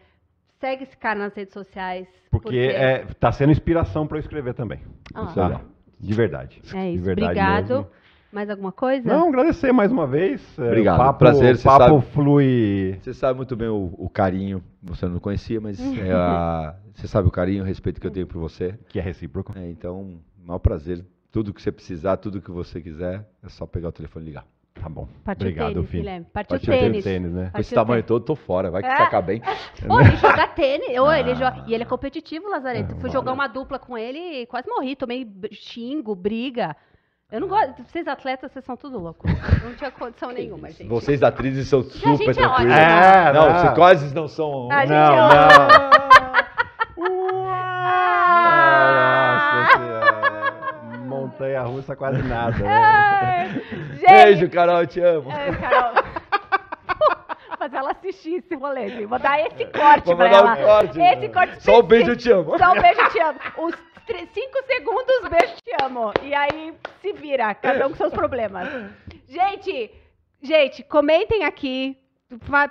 segue esse cara nas redes sociais. Porque, porque... É, tá sendo inspiração para eu escrever também. Ah, é De verdade. É isso. De verdade Obrigado. Mesmo. Mais alguma coisa? Não, agradecer mais uma vez. É, Obrigado, papo, prazer. O papo sabe, flui. Você sabe muito bem o, o carinho, você não conhecia, mas é a, você sabe o carinho, o respeito que eu tenho por você. Que é recíproco. É, então, maior prazer. Tudo que você precisar, tudo que você quiser, é só pegar o telefone e ligar. Tá bom. Partiu Obrigado, tênis, filho. Partiu, Partiu tênis. tênis né? Com esse tamanho todo, tô fora. Vai que é. bem. Ô, ele joga tênis. Ô, ah. ele joga... E ele é competitivo, Lazareto. É, Fui jogar uma dupla com ele e quase morri. Tomei xingo, briga. Eu não é. gosto. Vocês atletas, vocês são tudo louco. Não tinha condição nenhuma, gente. Vocês atrizes são super tranquilas. É, é, não, né? não. psicoses não são. A gente não, é ótimo. não. Ah, é ah. montanha russa quase nada. Né? Beijo, Carol, te amo. É, Carol. Fazer ela assistir esse rolê. Vou dar esse é. corte Vou pra ela. Um corte, esse corte Só um beijo, eu te amo. Só um beijo, eu te amo. Os três, cinco segundos, beijo, te amo. E aí se vira, cada um com seus problemas. Gente, gente, comentem aqui.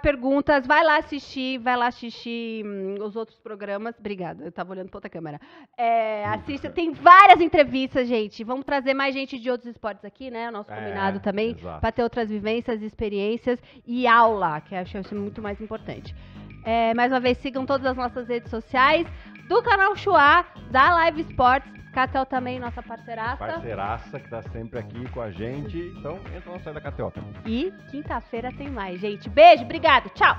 Perguntas, vai lá assistir, vai lá assistir hum, os outros programas. Obrigada, eu tava olhando pra outra câmera. É, assista, tem várias entrevistas, gente. Vamos trazer mais gente de outros esportes aqui, né? O nosso É, combinado também, exato. pra ter outras vivências, experiências e aula, que eu acho muito mais importante. É, mais uma vez, sigam todas as nossas redes sociais do canal Chua, da Live Sports. Catel também, nossa parceiraça. Parceiraça que tá sempre aqui com a gente. Então, entra no site da Catel. E quinta-feira tem mais, gente. Beijo, obrigado, tchau!